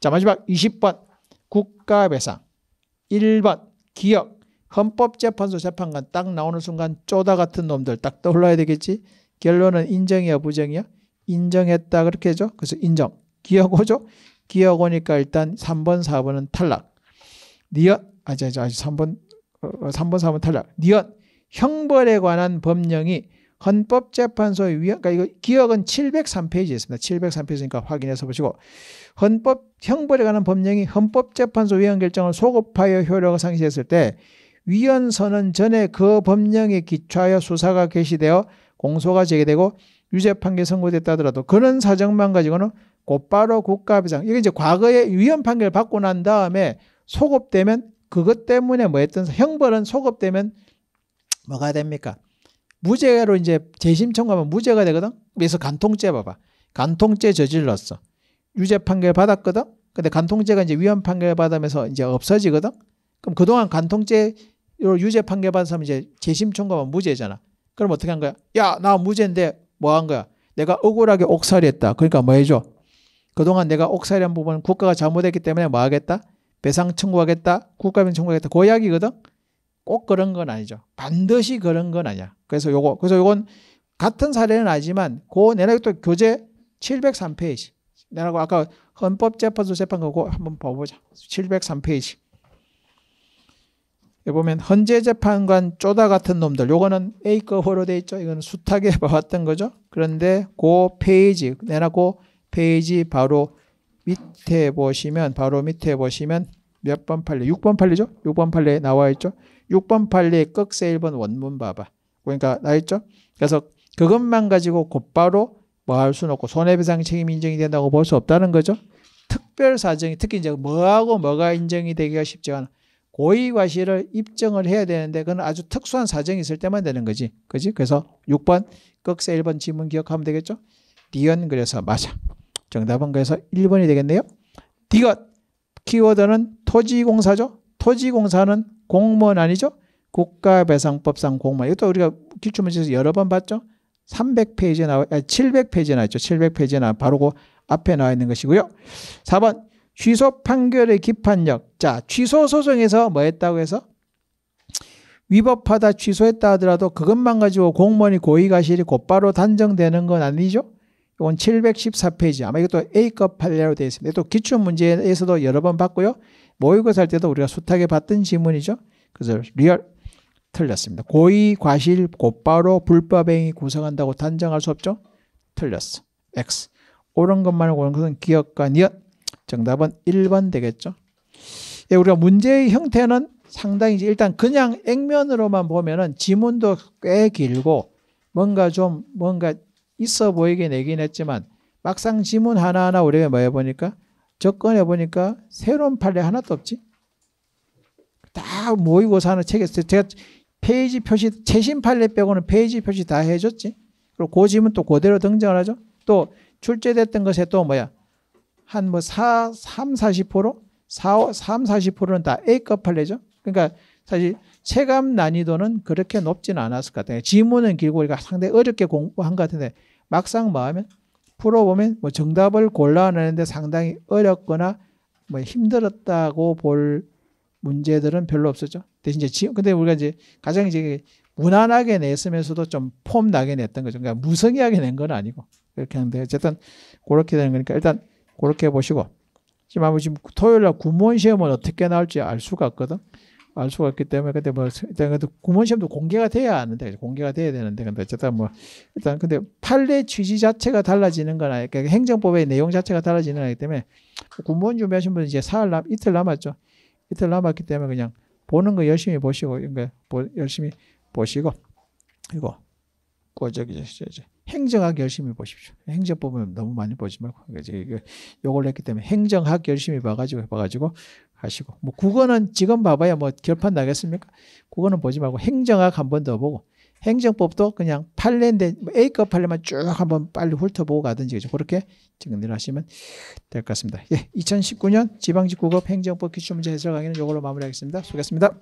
자 마지막 20번 국가배상 1번 기억 헌법재판소 재판관 딱 나오는 순간 쪼다 같은 놈들 딱 떠올라야 되겠지. 결론은 인정이야 부정이야? 인정했다 그렇게 해줘. 그래서 인정. 기억 오죠? 기억 오니까 일단 3번 4번은 탈락. 니언 아저 저 3번 3번 4번 탈락. 니언 형벌에 관한 법령이 헌법재판소의 위원, 그러니까 이거 기억은 703페이지에 있습니다. 703페이지니까 확인해서 보시고 헌법 형벌에 관한 법령이 헌법재판소 위원 결정을 소급하여 효력을 상실했을 때 위원 선언 전에 그 법령에 기초하여 수사가 개시되어 공소가 제기되고 유죄 판결 선고됐다 하더라도 그런 사정만 가지고는 곧바로 국가배상 이게 이제 과거에 위헌 판결 받고 난 다음에 소급되면 그것 때문에 뭐 했던 형벌은 소급되면 뭐가 됩니까? 무죄로 이제 재심 청구하면 무죄가 되거든. 그래서 간통죄 봐봐. 간통죄 저질렀어. 유죄 판결 받았거든. 근데 간통죄가 이제 위헌 판결 받으면서 이제 없어지거든. 그럼 그동안 간통죄로 유죄 판결 받은 사람 이제 재심 청구하면 무죄잖아. 그럼 어떻게 한 거야? 야, 나 무죄인데 뭐 한 거야? 내가 억울하게 옥살이했다. 그러니까 뭐 해줘? 그동안 내가 옥살이한 부분은 국가가 잘못했기 때문에 뭐 하겠다? 배상 청구하겠다. 국가변 청구하겠다. 고약이거든. 그꼭 그런 건 아니죠. 반드시 그런 건 아니야. 그래서 요거, 그래서 요건 같은 사례는 아니지만, 고내라고또 그 교재 703페이지. 내라고 아까 헌법재판소 재판 그거 한번 봐보자. 703페이지. 여 보면 헌재재판관 쪼다 같은 놈들. 요거는 A급으로 돼 있죠. 이건 숱하게 봐왔던 거죠. 그런데 고 그 페이지, 내라고 페이지 바로 밑에 보시면, 바로 밑에 보시면 몇 번 팔려? 6번 팔리죠? 6번 팔려 나와 있죠? 6번 판례 꺽쇠 1번 원문 봐봐. 그러니까 나있죠 그래서 그것만 가지고 곧바로 뭐 할 수는 없고 손해배상 책임 인정이 된다고 볼 수 없다는 거죠. 특별 사정이 특히 이제 뭐하고 뭐가 인정이 되기가 쉽지 않아. 고의 과실을 입증을 해야 되는데 그건 아주 특수한 사정이 있을 때만 되는 거지. 그지? 그래서 6번 꺽쇠 1번 지문 기억하면 되겠죠? 디언 그래서 맞아. 정답은 그래서 1번이 되겠네요. 디귿 키워드는 토지공사죠. 토지공사는 공무원 아니죠? 국가배상법상 공무원. 이것도 우리가 기출문제에서 여러 번 봤죠? 300페이지에 나와, 아니, 700페이지에 나왔죠. 700페이지에 나 바로 그 앞에 나와 있는 것이고요. 4번, 취소 판결의 기판력. 자, 취소 소송에서 뭐 했다고 해서? 위법하다 취소했다 하더라도 그것만 가지고 공무원이 고의가실이 곧바로 단정되는 건 아니죠? 이건 714페이지. 아마 이것도 A급 판례로 되어 있습니다. 또 기출문제에서도 여러 번 봤고요. 모의고사 할 때도 우리가 숱하게 봤던 지문이죠. 그래서 리얼 틀렸습니다. 고의, 과실, 곧바로, 불법행위 구성한다고 단정할 수 없죠. 틀렸어. X. 옳은 것만 고른 것은 기억과 니엇. 정답은 1번 되겠죠. 예, 우리가 문제의 형태는 상당히 일단 그냥 액면으로만 보면은 지문도 꽤 길고 뭔가 좀 뭔가 있어 보이게 내긴 했지만 막상 지문 하나하나 우리가 뭐 해보니까 접근해 보니까 새로운 판례 하나도 없지. 다 모이고 사는 책에 제가 페이지 표시 최신 판례 빼고는 페이지 표시 다 해줬지. 그리고 고집은 그 또 그대로 등장을 하죠. 또 출제됐던 것에 또 뭐야 한뭐 3, 40% 4, 3, 40%는 다 A급 판례죠. 그러니까 사실 체감 난이도는 그렇게 높지는 않았을 것 같아요. 지문은 길고 우리가 상당히 어렵게 공부한 것 같은데 막상 마하면 풀어보면 뭐 정답을 골라내는데 상당히 어렵거나 뭐 힘들었다고 볼 문제들은 별로 없었죠. 대신 이제 지, 근데 우리가 이제 가장 이제 무난하게 냈으면서도 좀 폼 나게 냈던 거죠. 그러니까 무성의하게 낸 건 아니고 그렇게 하는데 어쨌든 그렇게 되는 거니까 일단 그렇게 보시고 지금 아무 지금 토요일 날군무 시험은 어떻게 나올지 알 수가 없거든. 알 수가 없기 때문에 그때 뭐 일단 그래 구문 시험도 공개가 돼야 하는데 공개가 돼야 되는데 근데 어쨌든 뭐 일단 근데 판례 취지 자체가 달라지는 건아니까 그러니까 행정법의 내용 자체가 달라지는 거기 때문에 구문 준비하신 분은 이제 사흘 남 이틀 남았죠 이틀 남았기 때문에 그냥 보는 거 열심히 보시고 그러니까 열심히 보시고 그리고 그 저기 이제 행정학 열심히 보십시오. 행정법은 너무 많이 보지 말고 이제 요걸 했기 때문에 행정학 열심히 봐가지고 해봐가지고 하시고 뭐 국어는 지금 봐봐야 뭐 결판 나겠습니까? 국어는 보지 말고 행정학 한 번 더 보고 행정법도 그냥 판례인데 뭐 A급 판례만 쭉 한번 빨리 훑어보고 가든지 그렇게 정리를 하시면 될 것 같습니다. 예, 2019년 지방직구급 행정법 기출문제 해설 강의는 이걸로 마무리하겠습니다. 수고하셨습니다.